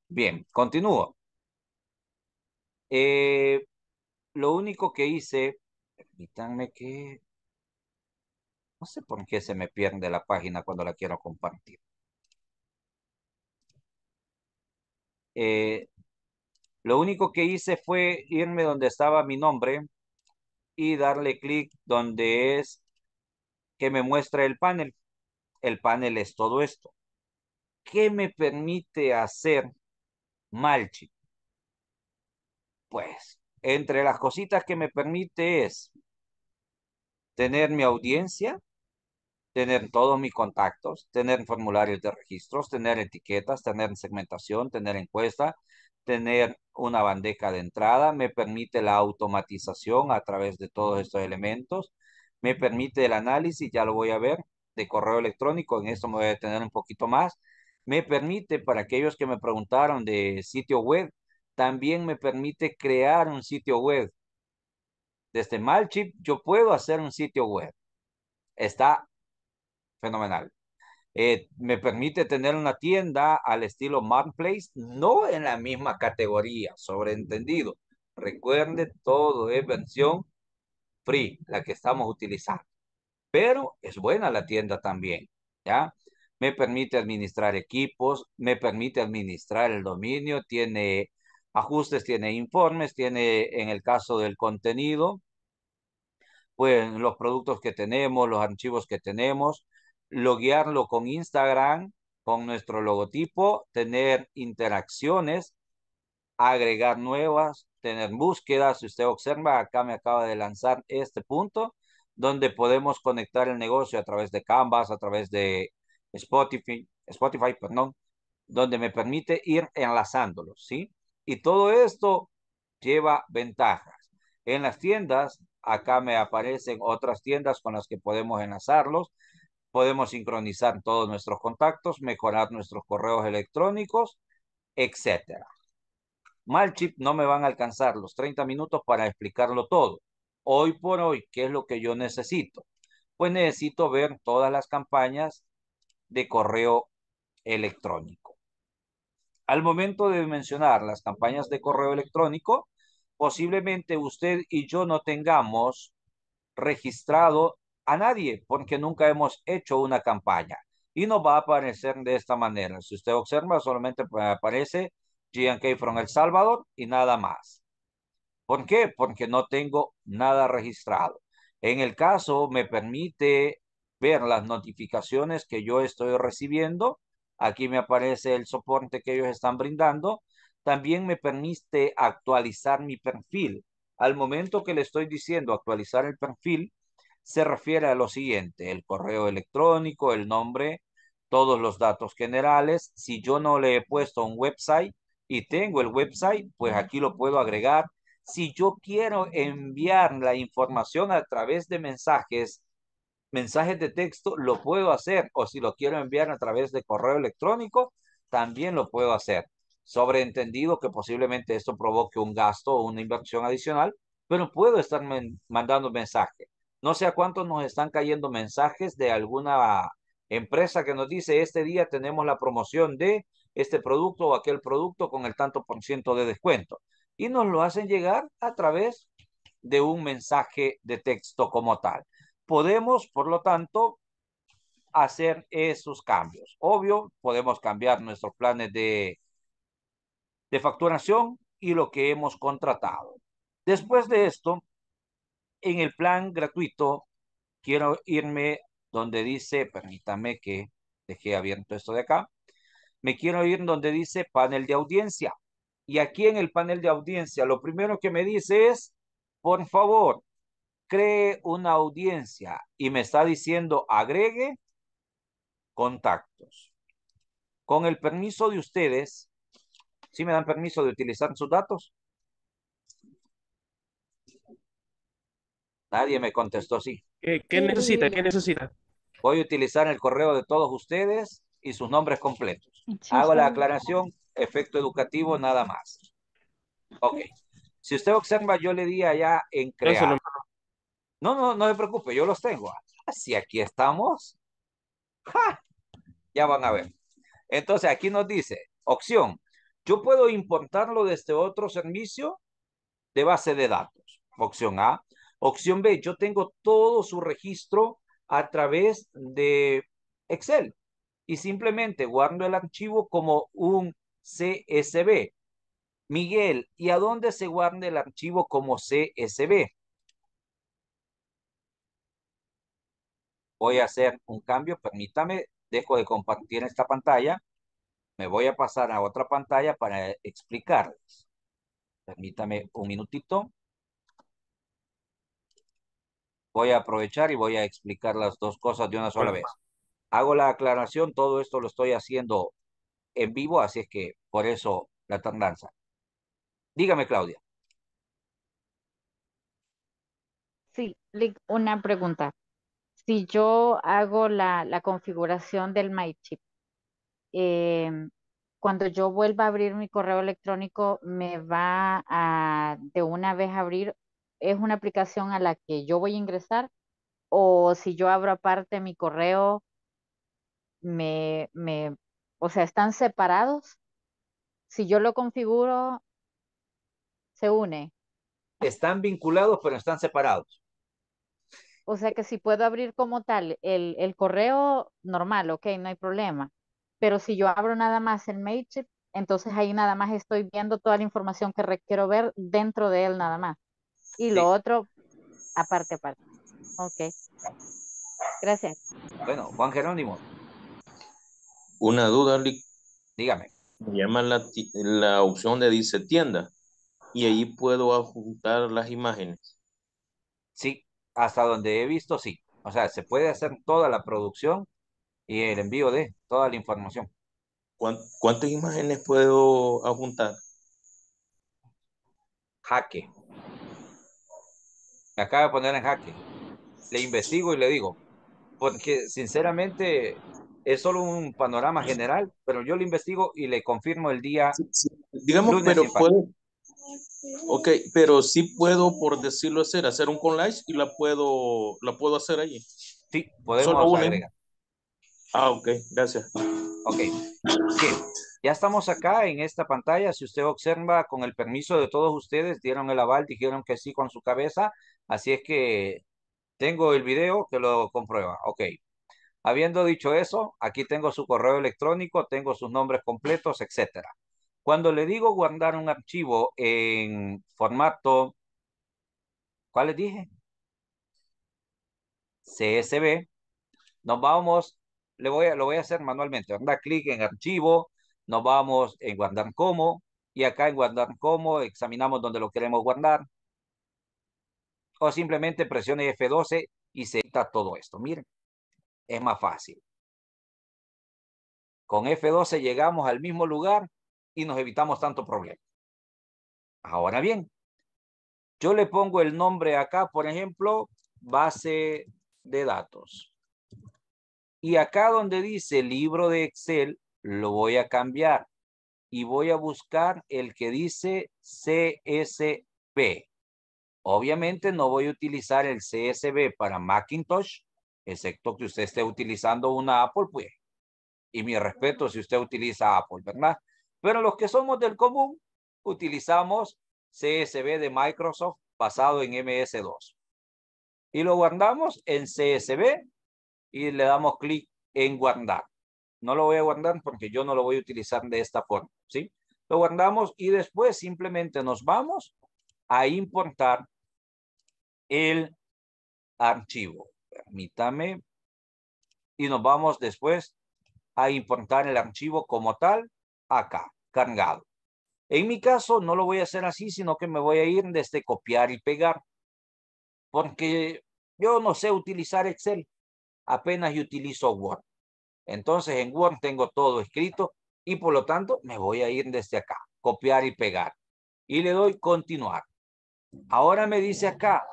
Bien, continúo. Eh, lo único que hice, permítanme que no sé por qué se me pierde la página cuando la quiero compartir. Eh, lo único que hice fue irme donde estaba mi nombre y darle clic donde es que me muestra el panel. El panel es todo esto. ¿Qué me permite hacer Malchi? Pues entre las cositas que me permite es tener mi audiencia, tener todos mis contactos, tener formularios de registros, tener etiquetas, tener segmentación, tener encuesta, tener una bandeja de entrada, me permite la automatización a través de todos estos elementos, me permite el análisis, ya lo voy a ver, de correo electrónico, en esto me voy a detener un poquito más, me permite, para aquellos que me preguntaron de sitio web, también me permite crear un sitio web. Desde Malchip yo puedo hacer un sitio web. Está fenomenal. Eh, me permite tener una tienda al estilo Marketplace, no en la misma categoría, sobreentendido. Recuerde, todo es versión free, la que estamos utilizando. Pero es buena la tienda también, ¿ya? Me permite administrar equipos, me permite administrar el dominio, tiene ajustes, tiene informes, tiene en el caso del contenido, pues los productos que tenemos, los archivos que tenemos, loguearlo con Instagram, con nuestro logotipo, tener interacciones, agregar nuevas, tener búsquedas. Si usted observa, acá me acaba de lanzar este punto donde podemos conectar el negocio a través de Canvas, a través de Spotify, Spotify, perdón, donde me permite ir enlazándolos, ¿sí? Y todo esto lleva ventajas. En las tiendas, acá me aparecen otras tiendas con las que podemos enlazarlos podemos sincronizar todos nuestros contactos, mejorar nuestros correos electrónicos, etc. Malchip no me van a alcanzar los 30 minutos para explicarlo todo. Hoy por hoy, ¿qué es lo que yo necesito? Pues necesito ver todas las campañas de correo electrónico. Al momento de mencionar las campañas de correo electrónico, posiblemente usted y yo no tengamos registrado a nadie porque nunca hemos hecho una campaña y no va a aparecer de esta manera. Si usted observa, solamente aparece GNK from El Salvador y nada más. ¿Por qué? Porque no tengo nada registrado. En el caso, me permite ver las notificaciones que yo estoy recibiendo. Aquí me aparece el soporte que ellos están brindando. También me permite actualizar mi perfil. Al momento que le estoy diciendo actualizar el perfil, se refiere a lo siguiente, el correo electrónico, el nombre, todos los datos generales. Si yo no le he puesto un website y tengo el website, pues aquí lo puedo agregar. Si yo quiero enviar la información a través de mensajes, mensajes de texto, lo puedo hacer. O si lo quiero enviar a través de correo electrónico, también lo puedo hacer. Sobreentendido que posiblemente esto provoque un gasto o una inversión adicional, pero puedo estar mandando mensajes. No sé a cuántos nos están cayendo mensajes de alguna empresa que nos dice, este día tenemos la promoción de este producto o aquel producto con el tanto por ciento de descuento. Y nos lo hacen llegar a través de un mensaje de texto como tal. Podemos, por lo tanto, hacer esos cambios. Obvio, podemos cambiar nuestros planes de, de facturación y lo que hemos contratado. Después de esto, en el plan gratuito quiero irme donde dice, permítame que dejé abierto esto de acá, me quiero ir donde dice panel de audiencia. Y aquí en el panel de audiencia, lo primero que me dice es, por favor, cree una audiencia. Y me está diciendo, agregue contactos. Con el permiso de ustedes, si me dan permiso de utilizar sus datos? Nadie me contestó sí. ¿Qué, necesita? ¿Qué necesita? Voy a utilizar el correo de todos ustedes y sus nombres completos. Hago la aclaración, efecto educativo, nada más. Ok. Si usted observa, yo le di allá en crear. No, no, no se preocupe, yo los tengo. Ah, si aquí estamos, ya van a ver. Entonces aquí nos dice, opción, yo puedo importarlo desde otro servicio de base de datos. Opción A, Opción B, yo tengo todo su registro a través de Excel y simplemente guardo el archivo como un CSV. Miguel, ¿y a dónde se guarda el archivo como CSV? Voy a hacer un cambio, permítame, dejo de compartir esta pantalla. Me voy a pasar a otra pantalla para explicarles. Permítame un minutito voy a aprovechar y voy a explicar las dos cosas de una sola vez. Hago la aclaración, todo esto lo estoy haciendo en vivo, así es que por eso la tardanza. Dígame, Claudia. Sí, una pregunta. Si yo hago la, configuración del MyChip, em, cuando yo vuelva a abrir mi correo electrónico, ¿me va a de una vez abrir es una aplicación a la que yo voy a ingresar o si yo abro aparte mi correo, me, me, o sea, están separados. Si yo lo configuro, se une. Están vinculados, pero están separados. O sea que si puedo abrir como tal el, el correo normal, ok, no hay problema. Pero si yo abro nada más el Mailchimp, entonces ahí nada más estoy viendo toda la información que requiero ver dentro de él nada más. Y lo otro, aparte, aparte. Ok. Gracias. Bueno, Juan Jerónimo. Una duda, Dígame. Me llama la, la opción de dice tienda y ahí puedo adjuntar las imágenes. Sí, hasta donde he visto, sí. O sea, se puede hacer toda la producción y el envío de toda la información. ¿Cuántas imágenes puedo adjuntar? Jaque acaba de poner en jaque. Le investigo y le digo, porque sinceramente es solo un panorama general, pero yo lo investigo y le confirmo el día. Digamos, pero puedo. Ok, pero sí puedo, por decirlo hacer, hacer un collage y la puedo, la puedo hacer allí. Sí, podemos solo Ah, ok, gracias. Ok. Sí. Ya estamos acá en esta pantalla. Si usted observa, con el permiso de todos ustedes, dieron el aval, dijeron que sí con su cabeza. Así es que tengo el video que lo comprueba. Ok. Habiendo dicho eso, aquí tengo su correo electrónico, tengo sus nombres completos, etcétera. Cuando le digo guardar un archivo en formato, ¿cuál les dije? CSV. Nos vamos, le voy lo voy a hacer manualmente, Anda, Clic en archivo, nos vamos en guardar como y acá en guardar como examinamos donde lo queremos guardar. O simplemente presione F12 y se está todo esto. Miren, es más fácil. Con F12 llegamos al mismo lugar y nos evitamos tanto problema. Ahora bien, yo le pongo el nombre acá, por ejemplo, base de datos. Y acá donde dice libro de Excel, lo voy a cambiar y voy a buscar el que dice CSP. Obviamente no voy a utilizar el CSV para Macintosh, excepto que usted esté utilizando una Apple, pues. Y mi respeto si usted utiliza Apple, ¿verdad? Pero los que somos del común, utilizamos CSV de Microsoft basado en MS2. Y lo guardamos en CSV y le damos clic en guardar no lo voy a guardar porque yo no lo voy a utilizar de esta forma, ¿sí? Lo guardamos y después simplemente nos vamos a importar el archivo. Permítame. Y nos vamos después a importar el archivo como tal acá, cargado. En mi caso no lo voy a hacer así, sino que me voy a ir desde copiar y pegar. Porque yo no sé utilizar Excel. Apenas yo utilizo Word. Entonces en Word tengo todo escrito y por lo tanto me voy a ir desde acá, copiar y pegar. Y le doy continuar. Ahora me dice acá,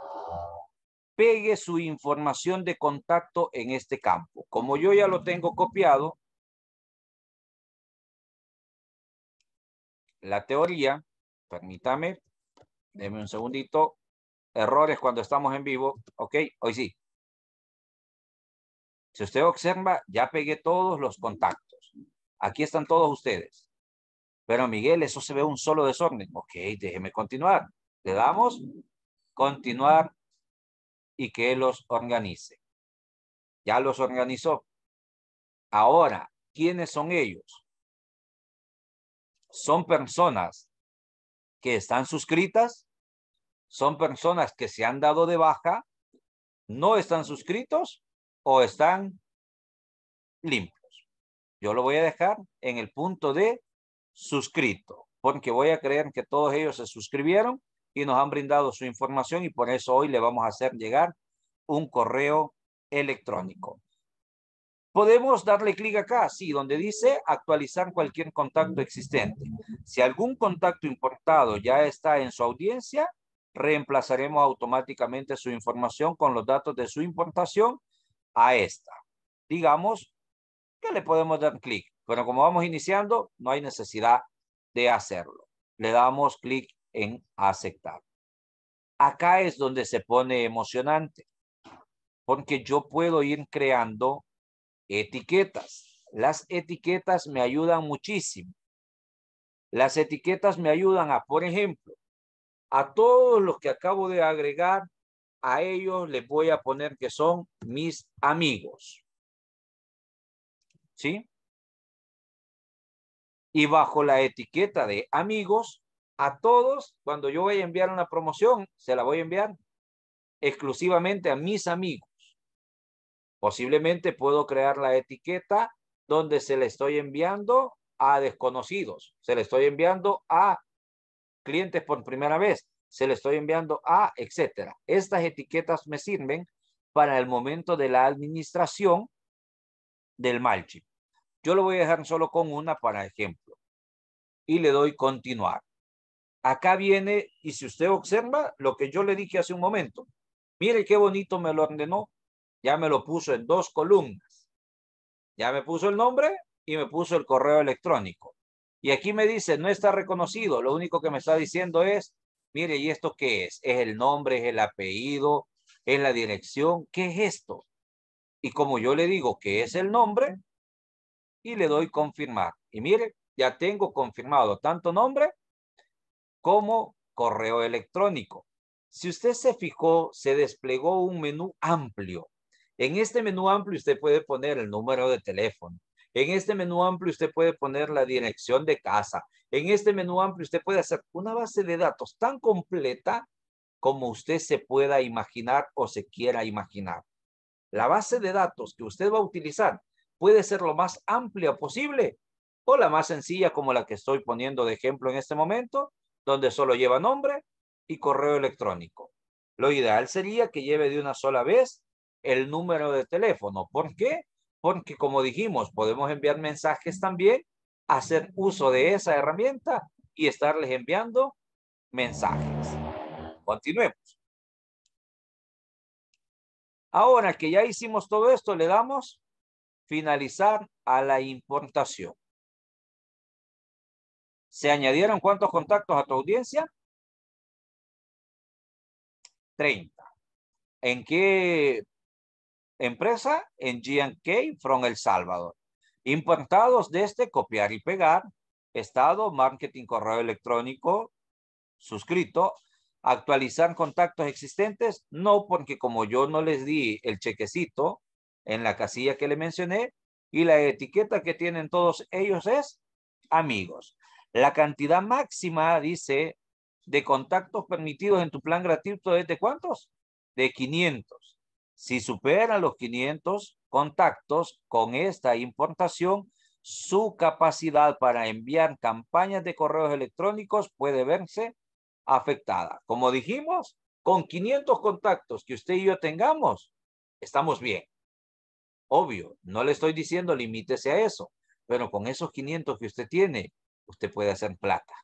pegue su información de contacto en este campo. Como yo ya lo tengo copiado, la teoría, permítame, deme un segundito, errores cuando estamos en vivo, ok, hoy sí. Si usted observa, ya pegué todos los contactos. Aquí están todos ustedes. Pero Miguel, eso se ve un solo desorden. Ok, déjeme continuar. Le damos continuar y que los organice. Ya los organizó. Ahora, ¿quiénes son ellos? Son personas que están suscritas, son personas que se han dado de baja, no están suscritos o están limpios. Yo lo voy a dejar en el punto de suscrito, porque voy a creer que todos ellos se suscribieron y nos han brindado su información y por eso hoy le vamos a hacer llegar un correo electrónico. Podemos darle clic acá, sí, donde dice actualizar cualquier contacto existente. Si algún contacto importado ya está en su audiencia, reemplazaremos automáticamente su información con los datos de su importación a esta. Digamos que le podemos dar clic, bueno como vamos iniciando, no hay necesidad de hacerlo. Le damos clic en aceptar. Acá es donde se pone emocionante, porque yo puedo ir creando etiquetas. Las etiquetas me ayudan muchísimo. Las etiquetas me ayudan a, por ejemplo, a todos los que acabo de agregar, a ellos les voy a poner que son mis amigos. ¿Sí? Y bajo la etiqueta de amigos, a todos, cuando yo voy a enviar una promoción, se la voy a enviar exclusivamente a mis amigos. Posiblemente puedo crear la etiqueta donde se le estoy enviando a desconocidos, se le estoy enviando a clientes por primera vez, se le estoy enviando a, etcétera. Estas etiquetas me sirven para el momento de la administración del malchip. Yo lo voy a dejar solo con una para ejemplo. Y le doy continuar. Acá viene, y si usted observa lo que yo le dije hace un momento, mire qué bonito me lo ordenó. Ya me lo puso en dos columnas. Ya me puso el nombre y me puso el correo electrónico. Y aquí me dice, no está reconocido. Lo único que me está diciendo es, mire, ¿y esto qué es? ¿Es el nombre, es el apellido, es la dirección? ¿Qué es esto? Y como yo le digo que es el nombre, y le doy confirmar. Y mire, ya tengo confirmado tanto nombre como correo electrónico. Si usted se fijó, se desplegó un menú amplio. En este menú amplio usted puede poner el número de teléfono, en este menú amplio usted puede poner la dirección de casa. En este menú amplio usted puede hacer una base de datos tan completa como usted se pueda imaginar o se quiera imaginar. La base de datos que usted va a utilizar puede ser lo más amplia posible o la más sencilla como la que estoy poniendo de ejemplo en este momento, donde solo lleva nombre y correo electrónico. Lo ideal sería que lleve de una sola vez el número de teléfono. ¿Por qué? porque como dijimos, podemos enviar mensajes también, hacer uso de esa herramienta y estarles enviando mensajes. Continuemos. Ahora que ya hicimos todo esto, le damos finalizar a la importación. ¿Se añadieron cuántos contactos a tu audiencia? 30. ¿En qué empresa en GK from El Salvador. Importados desde copiar y pegar, estado, marketing, correo electrónico, suscrito, actualizar contactos existentes, no, porque como yo no les di el chequecito en la casilla que le mencioné y la etiqueta que tienen todos ellos es amigos. La cantidad máxima, dice, de contactos permitidos en tu plan gratuito es de cuántos? De 500. Si superan los 500 contactos con esta importación, su capacidad para enviar campañas de correos electrónicos puede verse afectada. Como dijimos, con 500 contactos que usted y yo tengamos, estamos bien. Obvio, no le estoy diciendo limítese a eso, pero con esos 500 que usted tiene, usted puede hacer plata.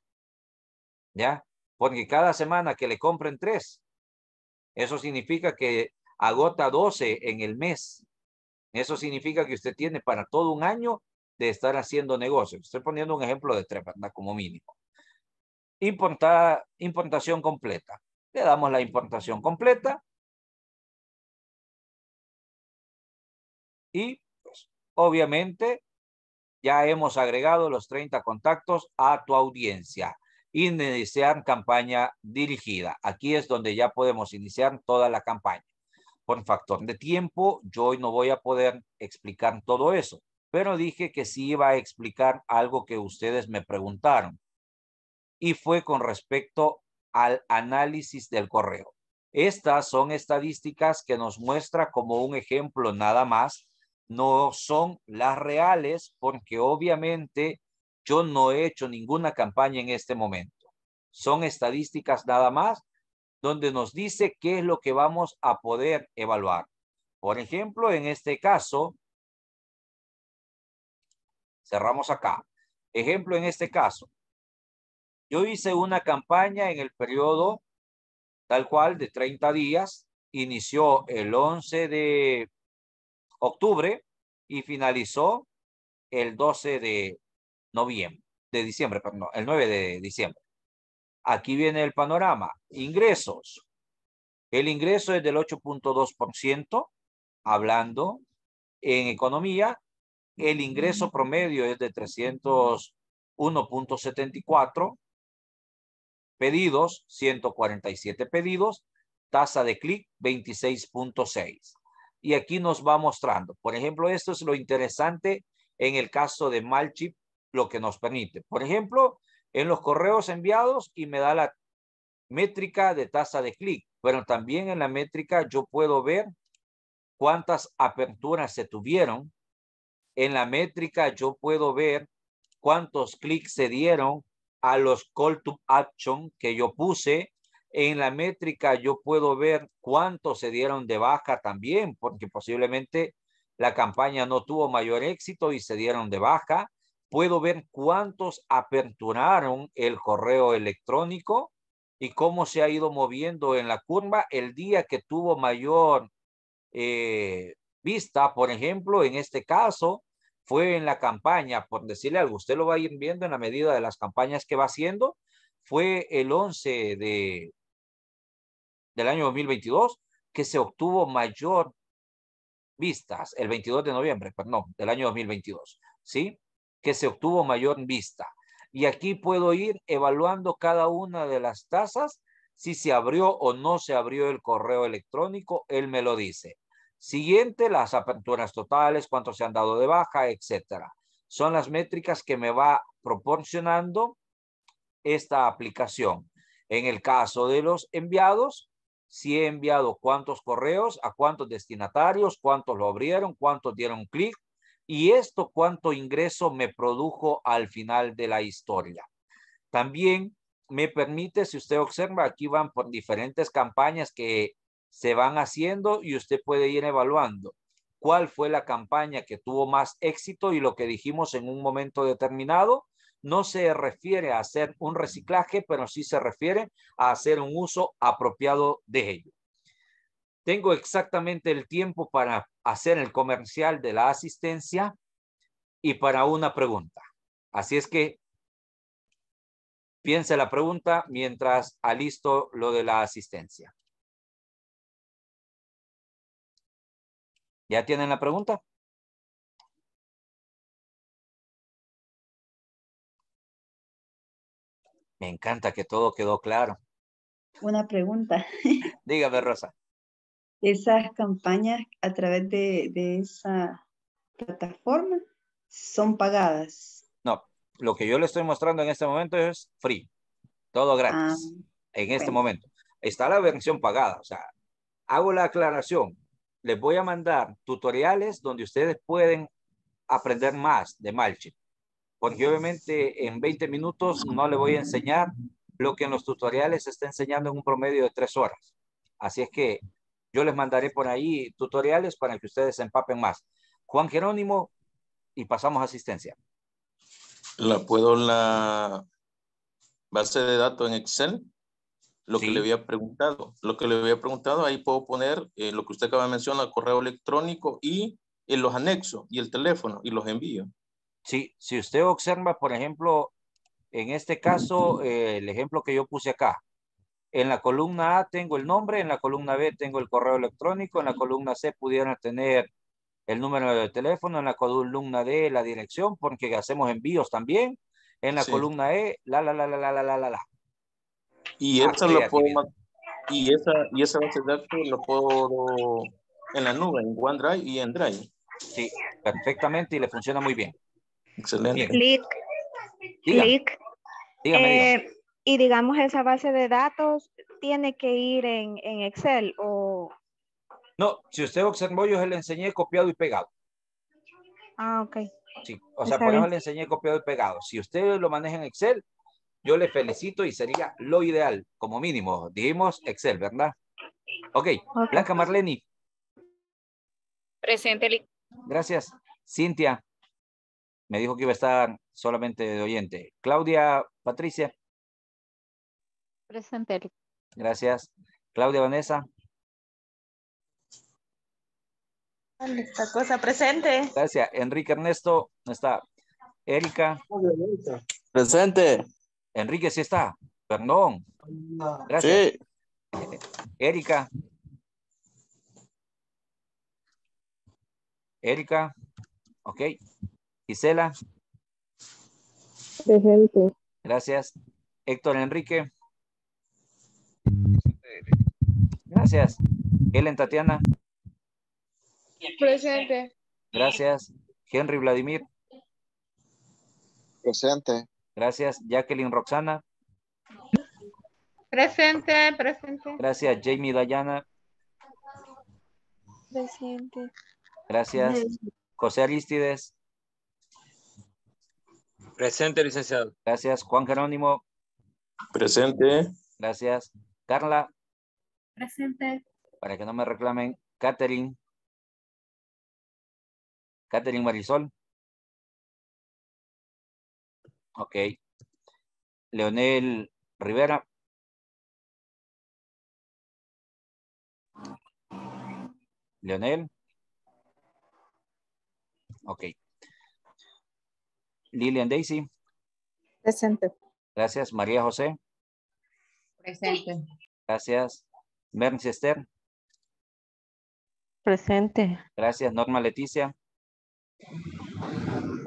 ¿Ya? Porque cada semana que le compren tres, eso significa que agota 12 en el mes. Eso significa que usted tiene para todo un año de estar haciendo negocios. Estoy poniendo un ejemplo de tres, Como mínimo. importación completa. Le damos la importación completa. Y pues, obviamente ya hemos agregado los 30 contactos a tu audiencia. Iniciar campaña dirigida. Aquí es donde ya podemos iniciar toda la campaña por factor de tiempo, yo hoy no voy a poder explicar todo eso, pero dije que sí iba a explicar algo que ustedes me preguntaron y fue con respecto al análisis del correo. Estas son estadísticas que nos muestra como un ejemplo nada más, no son las reales porque obviamente yo no he hecho ninguna campaña en este momento. Son estadísticas nada más donde nos dice qué es lo que vamos a poder evaluar. Por ejemplo, en este caso, cerramos acá. Ejemplo, en este caso, yo hice una campaña en el periodo tal cual de 30 días, inició el 11 de octubre y finalizó el 12 de noviembre, de diciembre, perdón, el 9 de diciembre. Aquí viene el panorama. Ingresos. El ingreso es del 8.2%, hablando en economía. El ingreso promedio es de 301.74 pedidos, 147 pedidos, tasa de clic 26.6. Y aquí nos va mostrando. Por ejemplo, esto es lo interesante en el caso de Malchip, lo que nos permite. Por ejemplo, en los correos enviados y me da la métrica de tasa de clic. Pero también en la métrica yo puedo ver cuántas aperturas se tuvieron. En la métrica yo puedo ver cuántos clics se dieron a los call to action que yo puse. En la métrica yo puedo ver cuántos se dieron de baja también, porque posiblemente la campaña no tuvo mayor éxito y se dieron de baja puedo ver cuántos aperturaron el correo electrónico y cómo se ha ido moviendo en la curva el día que tuvo mayor eh, vista, por ejemplo, en este caso, fue en la campaña, por decirle algo, usted lo va a ir viendo en la medida de las campañas que va haciendo, fue el 11 de, del año 2022 que se obtuvo mayor vistas, el 22 de noviembre, perdón, del año 2022, ¿sí? que se obtuvo mayor vista. Y aquí puedo ir evaluando cada una de las tasas, si se abrió o no se abrió el correo electrónico, él me lo dice. Siguiente, las aperturas totales, cuántos se han dado de baja, etcétera. Son las métricas que me va proporcionando esta aplicación. En el caso de los enviados, si he enviado cuántos correos, a cuántos destinatarios, cuántos lo abrieron, cuántos dieron clic, y esto cuánto ingreso me produjo al final de la historia. También me permite, si usted observa, aquí van por diferentes campañas que se van haciendo y usted puede ir evaluando cuál fue la campaña que tuvo más éxito y lo que dijimos en un momento determinado no se refiere a hacer un reciclaje, pero sí se refiere a hacer un uso apropiado de ello. Tengo exactamente el tiempo para hacer el comercial de la asistencia y para una pregunta. Así es que piense la pregunta mientras alisto lo de la asistencia. ¿Ya tienen la pregunta? Me encanta que todo quedó claro. Una pregunta. Dígame, Rosa esas campañas a través de, esa plataforma son pagadas. No, lo que yo le estoy mostrando en este momento es free, todo ah, gratis, en este momento. Está la versión pagada, o sea, hago la aclaración, les voy a mandar tutoriales donde ustedes pueden aprender más de Mailchimp, porque obviamente en 20 minutos no le voy a enseñar lo que en los tutoriales se está enseñando en un promedio de tres horas. Así es que yo les mandaré por ahí tutoriales para que ustedes se empapen más. Juan Jerónimo, y pasamos a asistencia. La puedo la base de datos en Excel. Lo que le había preguntado, lo que le había preguntado, ahí puedo poner eh, lo que usted acaba de mencionar, correo electrónico y, en eh, los anexos y el teléfono y los envíos. Sí, si usted observa, por ejemplo, en este caso, eh, el ejemplo que yo puse acá, en la columna A tengo el nombre, en la columna B tengo el correo electrónico, en la columna C pudieran tener el número de teléfono, en la columna D la dirección, porque hacemos envíos también, en la columna E, la, la, la, la, la, la, la, la. Y esa lo puedo, y esa, y esa base de datos lo puedo en la nube, en OneDrive y en Drive. Sí, perfectamente y le funciona muy bien. Excelente. Click. click. dígame. Y digamos, esa base de datos tiene que ir en, Excel o... No, si usted observó, yo le enseñé copiado y pegado. Ah, ok. Sí, o sea, por eso le enseñé copiado y pegado. Si usted lo maneja en Excel, yo le felicito y sería lo ideal, como mínimo. Dijimos Excel, ¿verdad? Ok, Blanca Marleni. Presente. Gracias. Cintia, me dijo que iba a estar solamente de oyente. Claudia, Patricia. Presente. Gracias. Claudia Vanessa. Esta cosa presente. Gracias. Enrique Ernesto ¿no está. Erika. Presente. Enrique sí está. Perdón. Gracias. Eh, Erika. Erika. Ok. Gisela. Presente. Gracias. Héctor Enrique. Gracias. Helen Tatiana. Presente. Gracias. Henry Vladimir. Presente. Gracias. Jacqueline Roxana. Presente, presente. Gracias. Jamie Dayana. Presente. Gracias. José Aristides. Presente, licenciado. Gracias. Juan Jerónimo. Presente. Gracias. Carla. Presente. Para que no me reclamen. Catherine. Catherine Marisol. Ok. Leonel Rivera. Leonel. Ok. Lilian Daisy. Presente. Gracias. María José. Presente. Gracias. Bernice Esther. Presente. Gracias. Norma Leticia.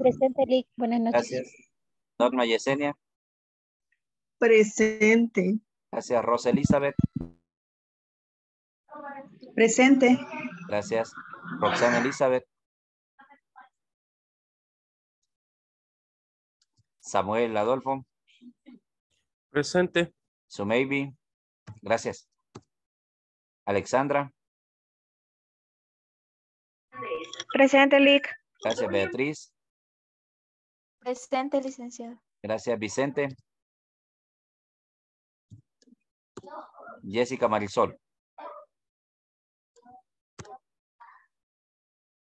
Presente, Lick. Buenas noches. Gracias. Norma Yesenia. Presente. Gracias. Rosa Elizabeth. Presente. Gracias. Roxana Elizabeth. Samuel Adolfo. Presente. So maybe. Gracias. Alexandra. Presente, Lick. Gracias, Beatriz. Presente, licenciado. Gracias, Vicente. Jessica Marisol.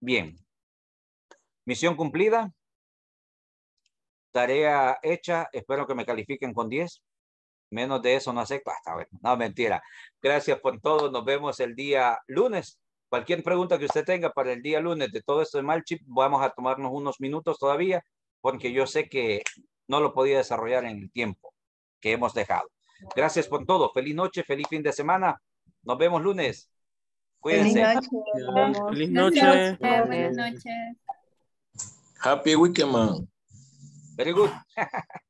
Bien. Misión cumplida. Tarea hecha. Espero que me califiquen con 10. Menos de eso no acepto hasta No, mentira. Gracias por todo. Nos vemos el día lunes. Cualquier pregunta que usted tenga para el día lunes de todo esto de Malchip, vamos a tomarnos unos minutos todavía, porque yo sé que no lo podía desarrollar en el tiempo que hemos dejado. Gracias por todo. Feliz noche, feliz fin de semana. Nos vemos lunes. Cuídense. Feliz noche. Buenas noches. Happy weekend, man. Very good.